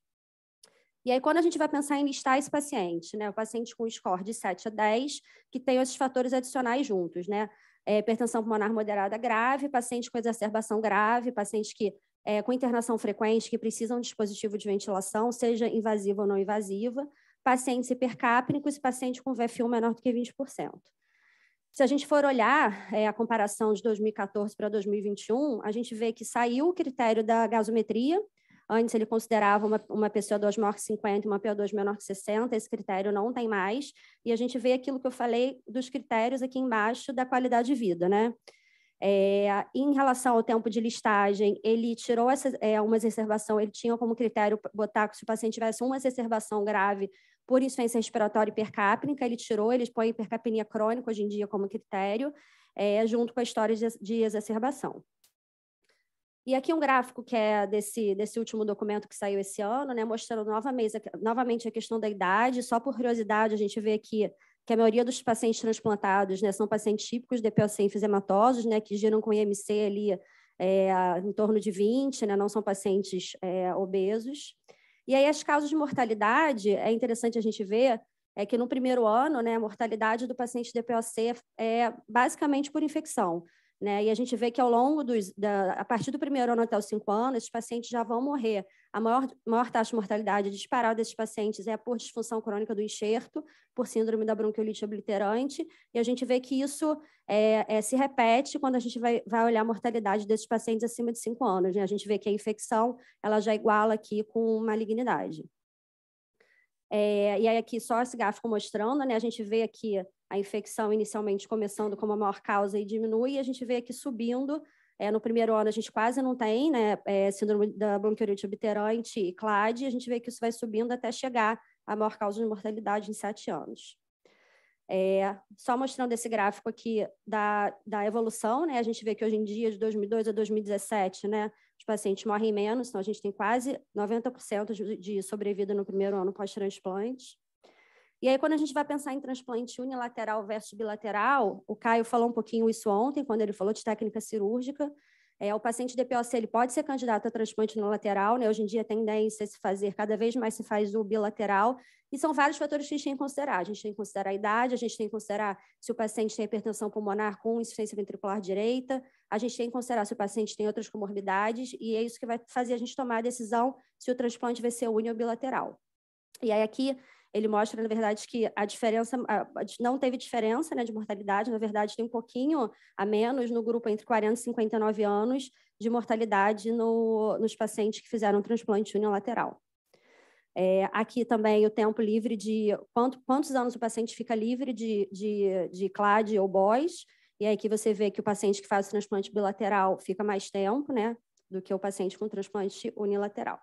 E aí, quando a gente vai pensar em listar esse paciente, né, o paciente com score de 7 a 10, que tem esses fatores adicionais juntos, né? É, hipertensão pulmonar moderada grave, paciente com exacerbação grave, paciente que é, com internação frequente que precisam de dispositivo de ventilação, seja invasiva ou não invasiva, pacientes hipercápnicos e paciente com VF1 menor do que 20%. Se a gente for olhar é, a comparação de 2014 para 2021, a gente vê que saiu o critério da gasometria. Antes ele considerava uma, uma PCO2 maior que 50 e uma PO2 menor que 60, esse critério não tem mais. E a gente vê aquilo que eu falei dos critérios aqui embaixo da qualidade de vida, né? É, em relação ao tempo de listagem, ele tirou essa, é, uma exacerbação, ele tinha como critério botar que se o paciente tivesse uma exacerbação grave por insuficiência respiratória hipercapnica. ele tirou, ele põe hipercapnia crônica hoje em dia como critério, é, junto com a história de, de exacerbação. E aqui um gráfico que é desse, desse último documento que saiu esse ano, né, mostrando novamente, novamente a questão da idade. Só por curiosidade, a gente vê aqui que a maioria dos pacientes transplantados né, são pacientes típicos de POC enfisematosos, né, que giram com IMC ali é, em torno de 20, né, não são pacientes é, obesos. E aí, as causas de mortalidade, é interessante a gente ver é que no primeiro ano, né, a mortalidade do paciente POC é basicamente por infecção. Né? E a gente vê que ao longo dos, da, a partir do primeiro ano até os cinco anos, esses pacientes já vão morrer. A maior, maior taxa de mortalidade disparada desses pacientes é por disfunção crônica do enxerto, por síndrome da bronquiolite obliterante, e a gente vê que isso é, é, se repete quando a gente vai, vai olhar a mortalidade desses pacientes acima de cinco anos. Né? A gente vê que a infecção ela já iguala aqui com malignidade. É, e aí aqui só esse gráfico mostrando, né? A gente vê aqui a infecção inicialmente começando como a maior causa e diminui, e a gente vê aqui subindo. É, no primeiro ano a gente quase não tem né, é, síndrome da bronquiolite obterante e CLAD, e a gente vê que isso vai subindo até chegar à maior causa de mortalidade em sete anos. É, só mostrando esse gráfico aqui da, da evolução, né, a gente vê que hoje em dia, de 2002 a 2017, né, os pacientes morrem menos, então a gente tem quase 90% de, de sobrevida no primeiro ano pós-transplante. E aí, quando a gente vai pensar em transplante unilateral versus bilateral, o Caio falou um pouquinho isso ontem, quando ele falou de técnica cirúrgica. É, o paciente DPOC ele pode ser candidato a transplante unilateral, né? hoje em dia a tendência é se fazer, cada vez mais se faz o bilateral, e são vários fatores que a gente tem que considerar. A gente tem que considerar a idade, a gente tem que considerar se o paciente tem hipertensão pulmonar com insuficiência ventricular direita, a gente tem que considerar se o paciente tem outras comorbidades, e é isso que vai fazer a gente tomar a decisão se o transplante vai ser uni ou bilateral. E aí aqui ele mostra, na verdade, que a diferença a, não teve diferença né, de mortalidade, na verdade, tem um pouquinho a menos no grupo entre 40 e 59 anos de mortalidade no, nos pacientes que fizeram transplante unilateral. É, aqui também o tempo livre de quanto, quantos anos o paciente fica livre de, de, de CLAD ou BOS, e aí que você vê que o paciente que faz o transplante bilateral fica mais tempo, né, do que o paciente com transplante unilateral.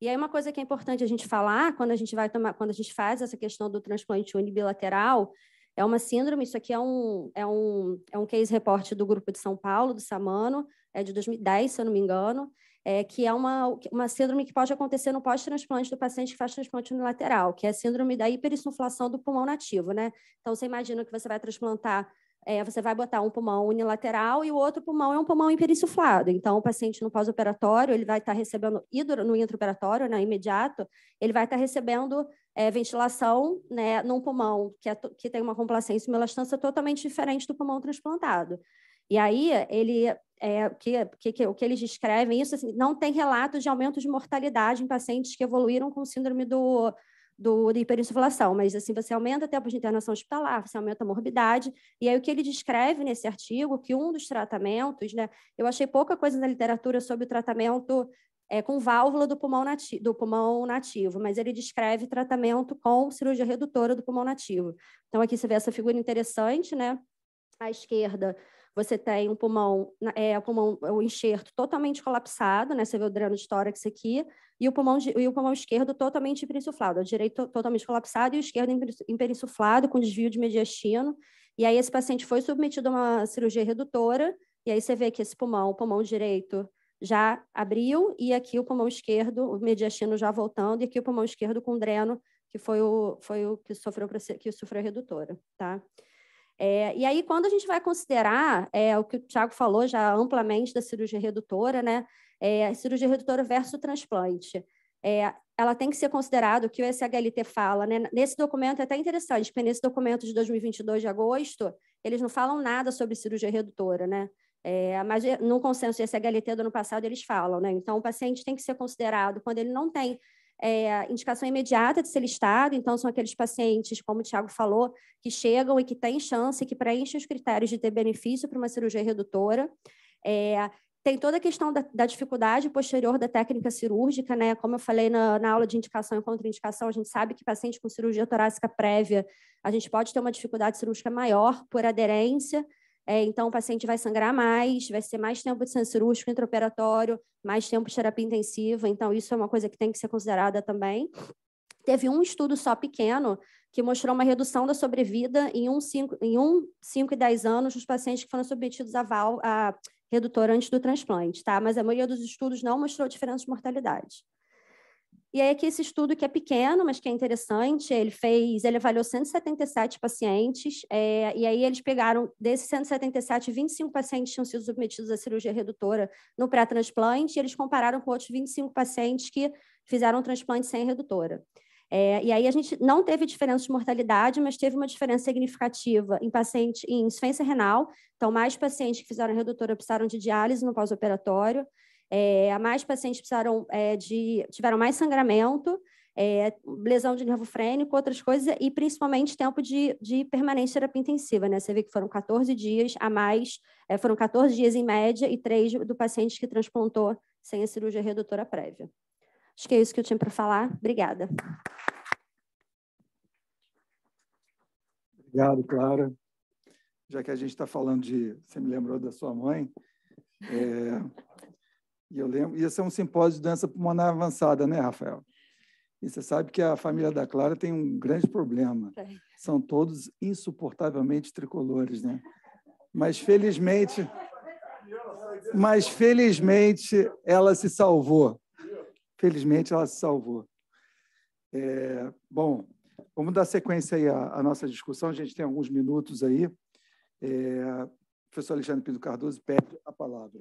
E aí uma coisa que é importante a gente falar quando a gente vai tomar, quando a gente faz essa questão do transplante unibilateral, é uma síndrome, isso aqui é um, é um, é um case report do grupo de São Paulo, do Samano, é de 2010, se eu não me engano, é, que é uma, uma síndrome que pode acontecer no pós-transplante do paciente que faz transplante unilateral, que é a síndrome da hiperinsuflação do pulmão nativo, né? Então, você imagina que você vai transplantar é, você vai botar um pulmão unilateral e o outro pulmão é um pulmão imperinsuflado. Então, o paciente no pós-operatório, ele vai estar tá recebendo, no intraoperatório, né, imediato, ele vai estar tá recebendo é, ventilação né, num pulmão que, é, que tem uma complacência e uma elastância totalmente diferente do pulmão transplantado. E aí, ele, é, que, que, que, o que eles descrevem, isso assim, não tem relatos de aumento de mortalidade em pacientes que evoluíram com síndrome do do, da hiperinflação, mas assim você aumenta o tempo de internação hospitalar, você aumenta a morbidade, e aí o que ele descreve nesse artigo, que um dos tratamentos, né, eu achei pouca coisa na literatura sobre o tratamento é, com válvula do pulmão, nativo, do pulmão nativo, mas ele descreve tratamento com cirurgia redutora do pulmão nativo. Então, aqui você vê essa figura interessante, né? À esquerda, você tem um pulmão, é, o pulmão, o enxerto totalmente colapsado, né? Você vê o dreno de tórax aqui, e o pulmão, e o pulmão esquerdo totalmente hiperinsuflado, o direito totalmente colapsado e o esquerdo hiperinsuflado, com desvio de mediastino. E aí esse paciente foi submetido a uma cirurgia redutora, e aí você vê que esse pulmão, o pulmão direito já abriu, e aqui o pulmão esquerdo, o mediastino já voltando, e aqui o pulmão esquerdo com dreno, que foi o, foi o que, sofreu, que sofreu redutora, tá? É, e aí, quando a gente vai considerar é, o que o Tiago falou já amplamente da cirurgia redutora, né? É, cirurgia redutora versus transplante. É, ela tem que ser considerada, o que o SHLT fala, né? Nesse documento é até interessante, porque nesse documento de 2022 de agosto, eles não falam nada sobre cirurgia redutora, né? É, mas no consenso do SHLT do ano passado, eles falam, né? Então, o paciente tem que ser considerado quando ele não tem é, indicação imediata de ser listado, então são aqueles pacientes, como o Tiago falou, que chegam e que têm chance, que preenchem os critérios de ter benefício para uma cirurgia redutora. É, tem toda a questão da, da, dificuldade posterior da técnica cirúrgica, né? Como eu falei na, na aula de indicação e contraindicação, a gente sabe que paciente com cirurgia torácica prévia, a gente pode ter uma dificuldade cirúrgica maior por aderência é, então, o paciente vai sangrar mais, vai ser mais tempo de centro cirúrgico intraoperatório, mais tempo de terapia intensiva. Então, isso é uma coisa que tem que ser considerada também. Teve um estudo só pequeno que mostrou uma redução da sobrevida em 1, 5, em 5 e 10 anos dos pacientes que foram submetidos a, val, a redutor antes do transplante, tá? Mas a maioria dos estudos não mostrou diferença de mortalidade. E aí aqui esse estudo que é pequeno, mas que é interessante, ele fez, ele avaliou 177 pacientes, é, e aí eles pegaram, desses 177, 25 pacientes tinham sido submetidos à cirurgia redutora no pré-transplante, e eles compararam com outros 25 pacientes que fizeram transplante sem redutora. É, e aí a gente não teve diferença de mortalidade, mas teve uma diferença significativa em paciente em insuficiência renal. Então, mais pacientes que fizeram redutora precisaram de diálise no pós-operatório. É, a mais pacientes precisaram, é, de, tiveram mais sangramento, é, lesão de nervo frênico, outras coisas, e principalmente tempo de, de permanência terapia intensiva. Né? Você vê que foram 14 dias a mais, é, foram 14 dias em média, e três do paciente que transplantou sem a cirurgia redutora prévia. Acho que é isso que eu tinha para falar. Obrigada. Obrigado, Clara. Já que a gente está falando de. Você me lembrou da sua mãe. É, e eu lembro, ia ser um simpósio de doença pulmonar avançada, né, Rafael? E você sabe que a família da Clara tem um grande problema. São todos insuportavelmente tricolores, né? Mas felizmente, mas felizmente ela se salvou. Felizmente ela se salvou. É, bom, vamos dar sequência aí à, à, nossa discussão. A gente tem alguns minutos aí. É, o professor Alexandre Pinto Cardoso pede a palavra.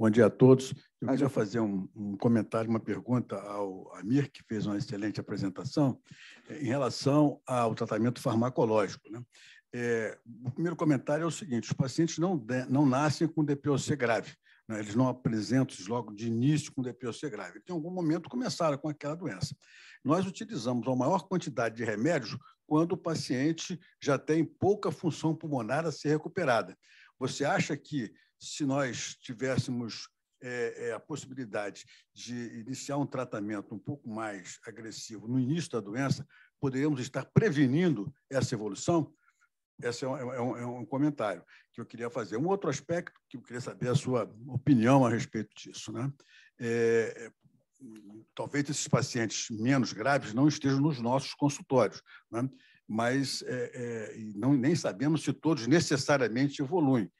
Bom dia a todos. Eu queria fazer um, um, comentário, uma pergunta ao Amir, que fez uma excelente apresentação, eh, em relação ao tratamento farmacológico. Né? É, o primeiro comentário é o seguinte: os pacientes não, não nascem com DPOC grave, né? eles não apresentam logo de início com DPOC grave. Eles, então, em algum momento começaram com aquela doença. Nós utilizamos a maior quantidade de remédios quando o paciente já tem pouca função pulmonar a ser recuperada. Você acha que se nós tivéssemos é, é, a possibilidade de iniciar um tratamento um pouco mais agressivo no início da doença, poderíamos estar prevenindo essa evolução? Esse é um, é um, é um é comentário que eu queria fazer. Um outro aspecto que eu queria saber a sua opinião a respeito disso. Né? É, talvez esses pacientes menos graves não estejam nos nossos consultórios, né? mas é, é, não, nem sabemos se todos necessariamente evoluem.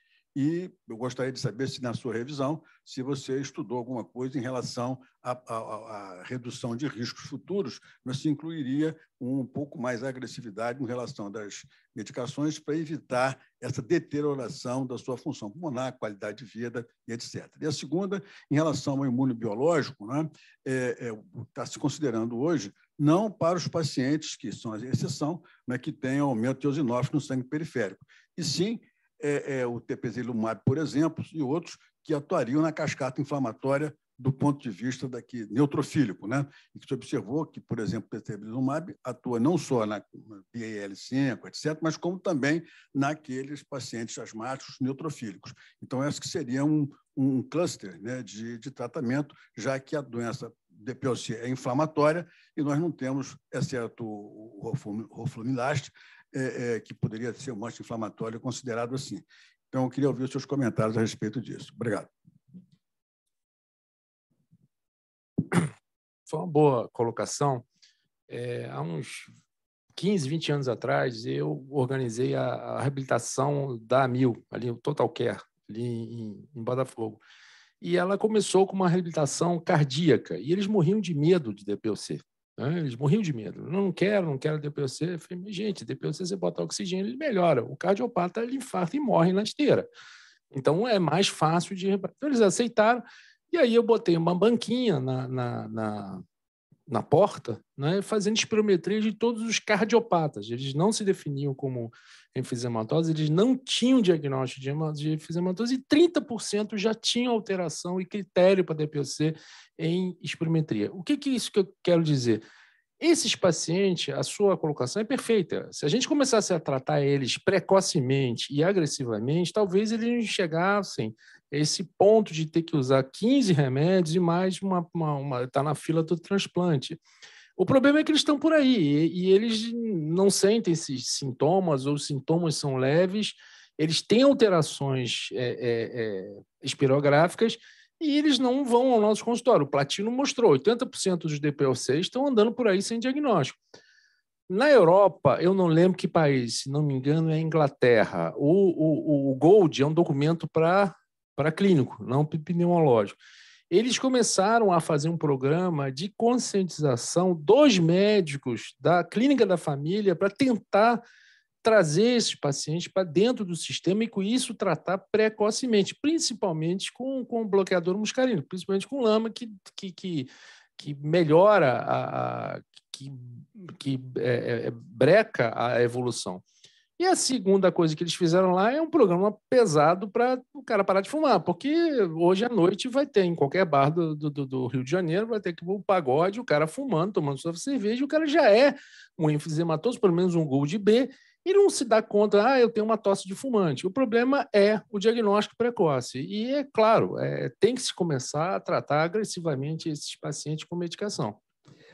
E eu gostaria de saber se, na sua revisão, se você estudou alguma coisa em relação à redução de riscos futuros, mas se incluiria um pouco mais agressividade em relação das medicações para evitar essa deterioração da sua função pulmonar, qualidade de vida e etc. E a segunda, em relação ao imunobiológico, né, é, é, está se considerando hoje não para os pacientes que são a exceção, né, que têm aumento de eosinófico no sangue periférico, e sim é, é, o tepezilumab, por exemplo, e outros que atuariam na cascata inflamatória do ponto de vista daqui, neutrofílico, né? E que se observou que, por exemplo, o Lumab atua não só na BAL5, etc., mas como também naqueles pacientes asmáticos neutrofílicos. Então, essa que seria um, um cluster né, de, de tratamento, já que a doença DPOC é inflamatória e nós não temos, exceto o roflumilast, é, é, que poderia ser um anti-inflamatório considerado assim. Então, eu queria ouvir os seus comentários a respeito disso. Obrigado. Foi uma boa colocação. É, há uns 15, 20 anos atrás, eu organizei a, a reabilitação da AMIL, ali o Total Care, ali em, em Botafogo. E ela começou com uma reabilitação cardíaca, e eles morriam de medo de DPOC. Né? Eles morriam de medo. Não, não quero, não quero DPOC. Eu falei, gente, DPOC você botar oxigênio, ele melhora. O cardiopata, ele infarta e morre na esteira. Então, é mais fácil de... Então, eles aceitaram. E aí eu botei uma banquinha na, na, na, na porta, né? fazendo espirometria de todos os cardiopatas. Eles não se definiam como enfisematose, eles não tinham diagnóstico de enfisematose e 30% já tinham alteração e critério para DPOC em espirometria. O que, que é isso que eu quero dizer? Esses pacientes, a sua colocação é perfeita. Se a gente começasse a tratar eles precocemente e agressivamente, talvez eles não chegassem a esse ponto de ter que usar 15 remédios e mais uma, uma, uma tá na fila do transplante. O problema é que eles estão por aí e, e eles não sentem esses sintomas ou os sintomas são leves, eles têm alterações é, é, é espirográficas e eles não vão ao nosso consultório. O Platino mostrou, 80% dos DPOCs estão andando por aí sem diagnóstico. Na Europa, eu não lembro que país, se não me engano, é a Inglaterra. O, o, o Gold é um documento para clínico, não pneumológico eles começaram a fazer um programa de conscientização dos médicos da clínica da família para tentar trazer esses pacientes para dentro do sistema e com isso tratar precocemente, principalmente com, com o bloqueador muscarino, principalmente com lama, que, que, que, que melhora, a, a que, que é, é, é breca a evolução. E a segunda coisa que eles fizeram lá é um programa pesado para o cara parar de fumar, porque hoje à noite vai ter em qualquer bar do, do, do Rio de Janeiro, vai ter que um pagode, o cara fumando, tomando sua cerveja, o cara já é um enfisematoso, pelo menos um gol de B, e não se dá conta, ah, eu tenho uma tosse de fumante. O problema é o diagnóstico precoce. E é claro, é, tem que se começar a tratar agressivamente esses pacientes com medicação.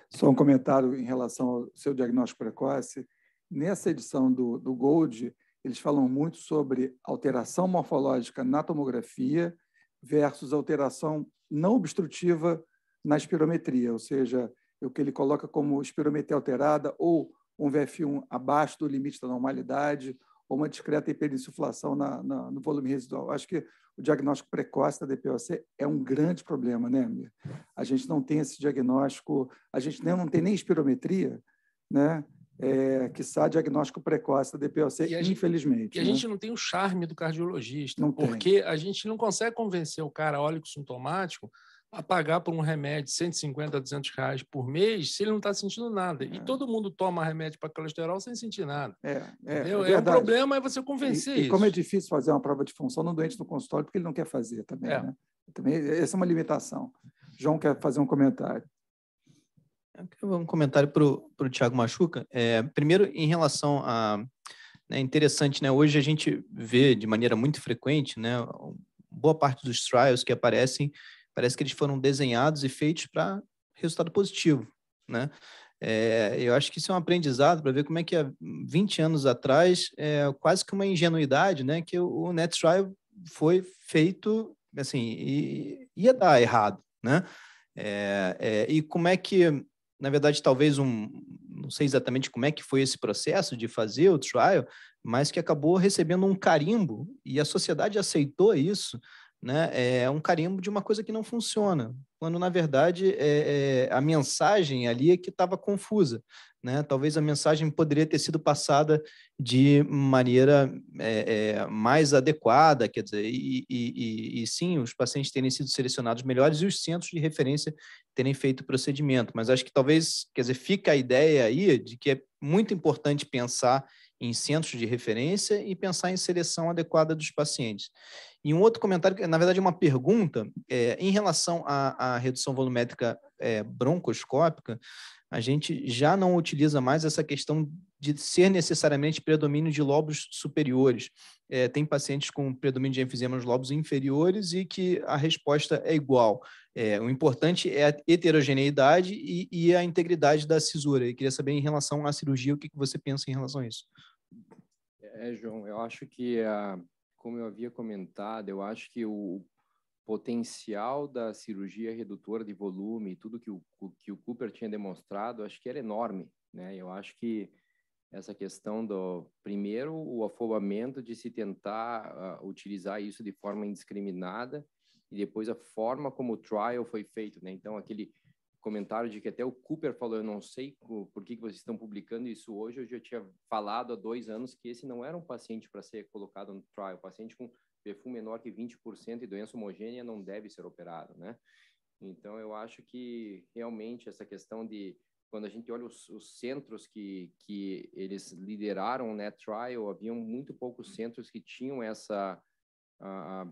Só um comentário em relação ao seu diagnóstico precoce nessa edição do, do Gold, eles falam muito sobre alteração morfológica na tomografia versus alteração não obstrutiva na espirometria, ou seja, o que ele coloca como espirometria alterada ou um VF1 abaixo do limite da normalidade ou uma discreta hiperinsuflação na, na, no volume residual. Acho que o diagnóstico precoce da DPOC é um grande problema, né, Amir? A gente não tem esse diagnóstico, a gente nem, não tem nem espirometria, né? é, quiçá, diagnóstico precoce da DPOC, e infelizmente. Gente, né? E a né? gente não tem o charme do cardiologista, não porque tem. a gente não consegue convencer o cara óleo sintomático a pagar por um remédio de 150 a 200 reais por mês se ele não está sentindo nada. É. E todo mundo toma remédio para colesterol sem sentir nada. É, é, é, é um problema é você convencer e, isso. E como é difícil fazer uma prova de função no doente do consultório, porque ele não quer fazer também. É. Né? também essa é uma limitação. João quer fazer um comentário. Um comentário para o Tiago Machuca. É, primeiro, em relação a. É né, interessante, né? Hoje a gente vê de maneira muito frequente, né? Boa parte dos trials que aparecem, parece que eles foram desenhados e feitos para resultado positivo, né? É, eu acho que isso é um aprendizado para ver como é que há 20 anos atrás, é, quase que uma ingenuidade, né? Que o, o Net Trial foi feito, assim, e, ia dar errado, né? É, é e como é que na verdade, talvez um, não sei exatamente como é que foi esse processo de fazer o trial, mas que acabou recebendo um carimbo e a sociedade aceitou isso né, é um carimbo de uma coisa que não funciona, quando na verdade é, é a mensagem ali é que estava confusa. Né? Talvez a mensagem poderia ter sido passada de maneira é, é, mais adequada, quer dizer, e, e, e, e, sim, os pacientes terem sido selecionados melhores e os centros de referência terem feito o procedimento. Mas acho que talvez, quer dizer, fica a ideia aí de que é muito importante pensar em centros de referência e pensar em seleção adequada dos pacientes. E um outro comentário, na verdade, é uma pergunta, é, em relação à, à redução volumétrica é, broncoscópica, a gente já não utiliza mais essa questão de ser necessariamente predomínio de lobos superiores. É, tem pacientes com predomínio de enfisema nos lobos inferiores e que a resposta é igual. É, o importante é a heterogeneidade e, e, a integridade da cisura. E queria saber, em relação à cirurgia, o que, que você pensa em relação a isso? É, João, eu acho que a, como eu havia comentado, eu acho que o potencial da cirurgia redutora de volume e tudo que o, que o Cooper tinha demonstrado, acho que era enorme, né? Eu acho que essa questão do, primeiro, o afobamento de se tentar uh, utilizar isso de forma indiscriminada e depois a forma como o trial foi feito, né? Então, aquele comentário de que até o Cooper falou, eu não sei por que vocês estão publicando isso hoje, eu já tinha falado há dois anos que esse não era um paciente para ser colocado no trial, paciente com PFU menor que 20% e doença homogênea não deve ser operado, né? Então, eu acho que realmente essa questão de quando a gente olha os, os, centros que, que eles lideraram, né, trial, haviam muito poucos centros que tinham essa a,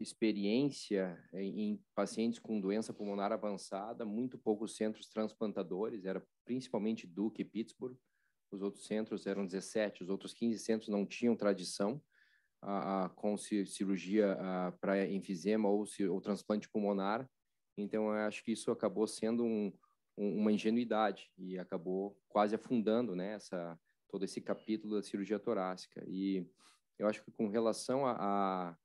experiência em pacientes com doença pulmonar avançada, muito poucos centros transplantadores, era principalmente Duke e Pittsburgh. Os outros centros eram 17, os outros 15 centros não tinham tradição a, a, com cirurgia para enfisema ou, ou, transplante pulmonar. Então, acho que isso acabou sendo um, um, uma ingenuidade e acabou quase afundando né, essa, todo esse capítulo da cirurgia torácica. E eu acho que com relação a, a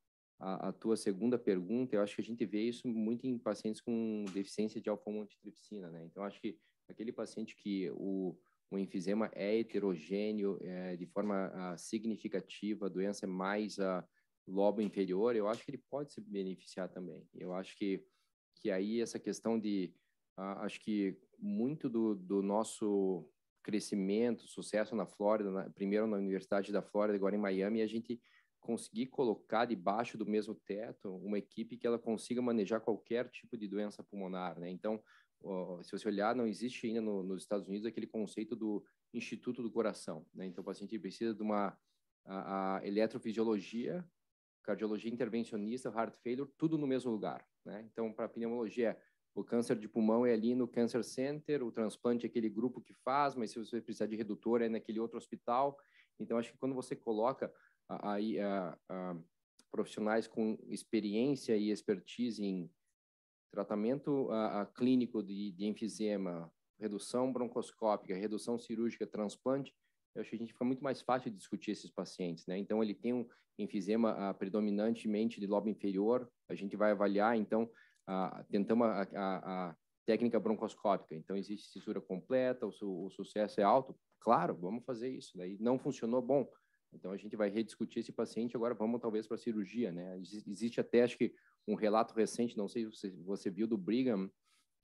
a, a, tua segunda pergunta, eu acho que a gente vê isso muito em pacientes com deficiência de alfa-montitripsina, né? Então, acho que aquele paciente que o, o enfisema é heterogêneo é, de forma a, significativa, a doença é mais a lobo inferior, eu acho que ele pode se beneficiar também. Eu acho que, que aí essa questão de... A, acho que muito do, do nosso crescimento, sucesso na Flórida, na, primeiro na Universidade da Flórida, agora em Miami, a gente conseguir colocar debaixo do mesmo teto uma equipe que ela consiga manejar qualquer tipo de doença pulmonar, né? Então, se você olhar, não existe ainda no, nos Estados Unidos aquele conceito do Instituto do Coração, né? Então, o paciente precisa de uma a, a eletrofisiologia, cardiologia intervencionista, heart failure, tudo no mesmo lugar, né? Então, para pneumologia, o câncer de pulmão é ali no Cancer Center, o transplante é aquele grupo que faz, mas se você precisar de redutor é naquele outro hospital. Então, acho que quando você coloca a, a, a profissionais com experiência e expertise em tratamento clínico de, de, enfisema, redução broncoscópica, redução cirúrgica, transplante, eu acho que a gente fica muito mais fácil de discutir esses pacientes, né? Então, ele tem um enfisema ah, predominantemente de lobo inferior, a gente vai avaliar, então, a tentamos a, a, a, técnica broncoscópica. Então, existe censura completa, o, su o, sucesso é alto, claro, vamos fazer isso. Daí não funcionou, bom, então a gente vai rediscutir esse paciente agora vamos talvez para a cirurgia, né? Existe até acho que um relato recente, não sei se você, você viu do Brigham,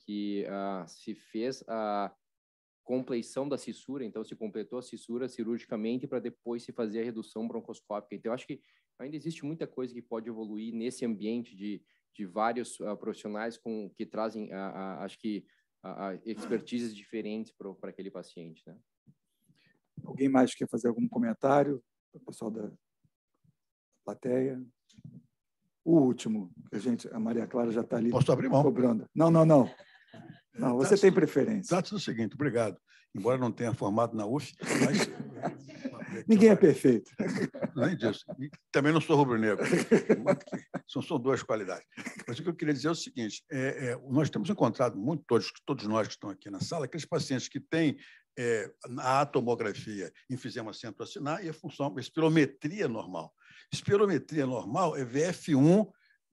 que uh, se fez a compleição da cissura, então se completou a cissura cirurgicamente para depois se fazer a redução broncoscópica. Então acho que ainda existe muita coisa que pode evoluir nesse ambiente de, de vários uh, profissionais com que trazem, a ah, acho que expertises diferentes para aquele paciente, né? Alguém mais quer fazer algum comentário? para o pessoal da plateia. O último, a gente, a Maria Clara já está ali. Posso abrir mão? Cobrando. Não, não, não. Não, tá você assim. tem preferência. Trata-se do seguinte, obrigado. Embora não tenha formado na UF, mas... (laughs) Ninguém é perfeito. Nem disso. também não sou rubro-negro. São, só duas qualidades. Mas o que eu queria dizer é o seguinte: é, é, nós temos encontrado muito, todos, todos nós que estão aqui na sala, aqueles pacientes que têm é, tomografia enfisema centro-assinar e a função a espirometria normal. Espirometria normal é VF1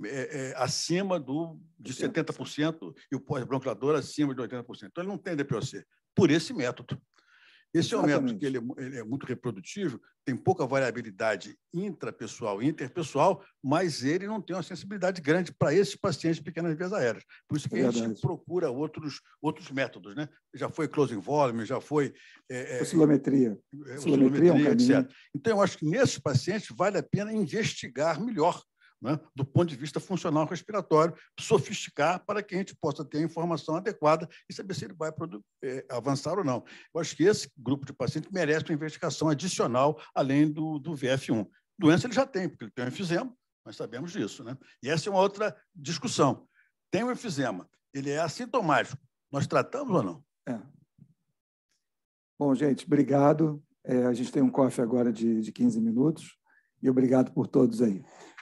é, é, acima do, de 70% e o pós-bronquilador acima de 80%. Então, ele não tem DPOC, por esse método. Esse é Exatamente. aumento, que ele, é ele, é muito reprodutivo tem pouca variabilidade intrapessoal e interpessoal, mas ele não tem uma sensibilidade grande para esses pacientes de pequenas vias aéreas. Por isso que é a gente procura outros, outros métodos, né? Já foi closing volume, já foi... É, oscilometria. É, oscilometria, é, oscilometria é um etc. Então, eu acho que nesses pacientes vale a pena investigar melhor né, do ponto de vista funcional respiratório, sofisticar para que a gente possa ter a informação adequada e saber se ele vai é, avançar ou não. Eu acho que esse grupo de pacientes merece uma investigação adicional além do, do VF1. Doença ele já tem, porque ele tem um enfisema, nós sabemos disso. Né? E essa é uma outra discussão. Tem um enfisema, ele é assintomático. Nós tratamos ou não? É. Bom, gente, obrigado. É, a gente tem um cofre agora de, de 15 minutos. E obrigado por todos aí.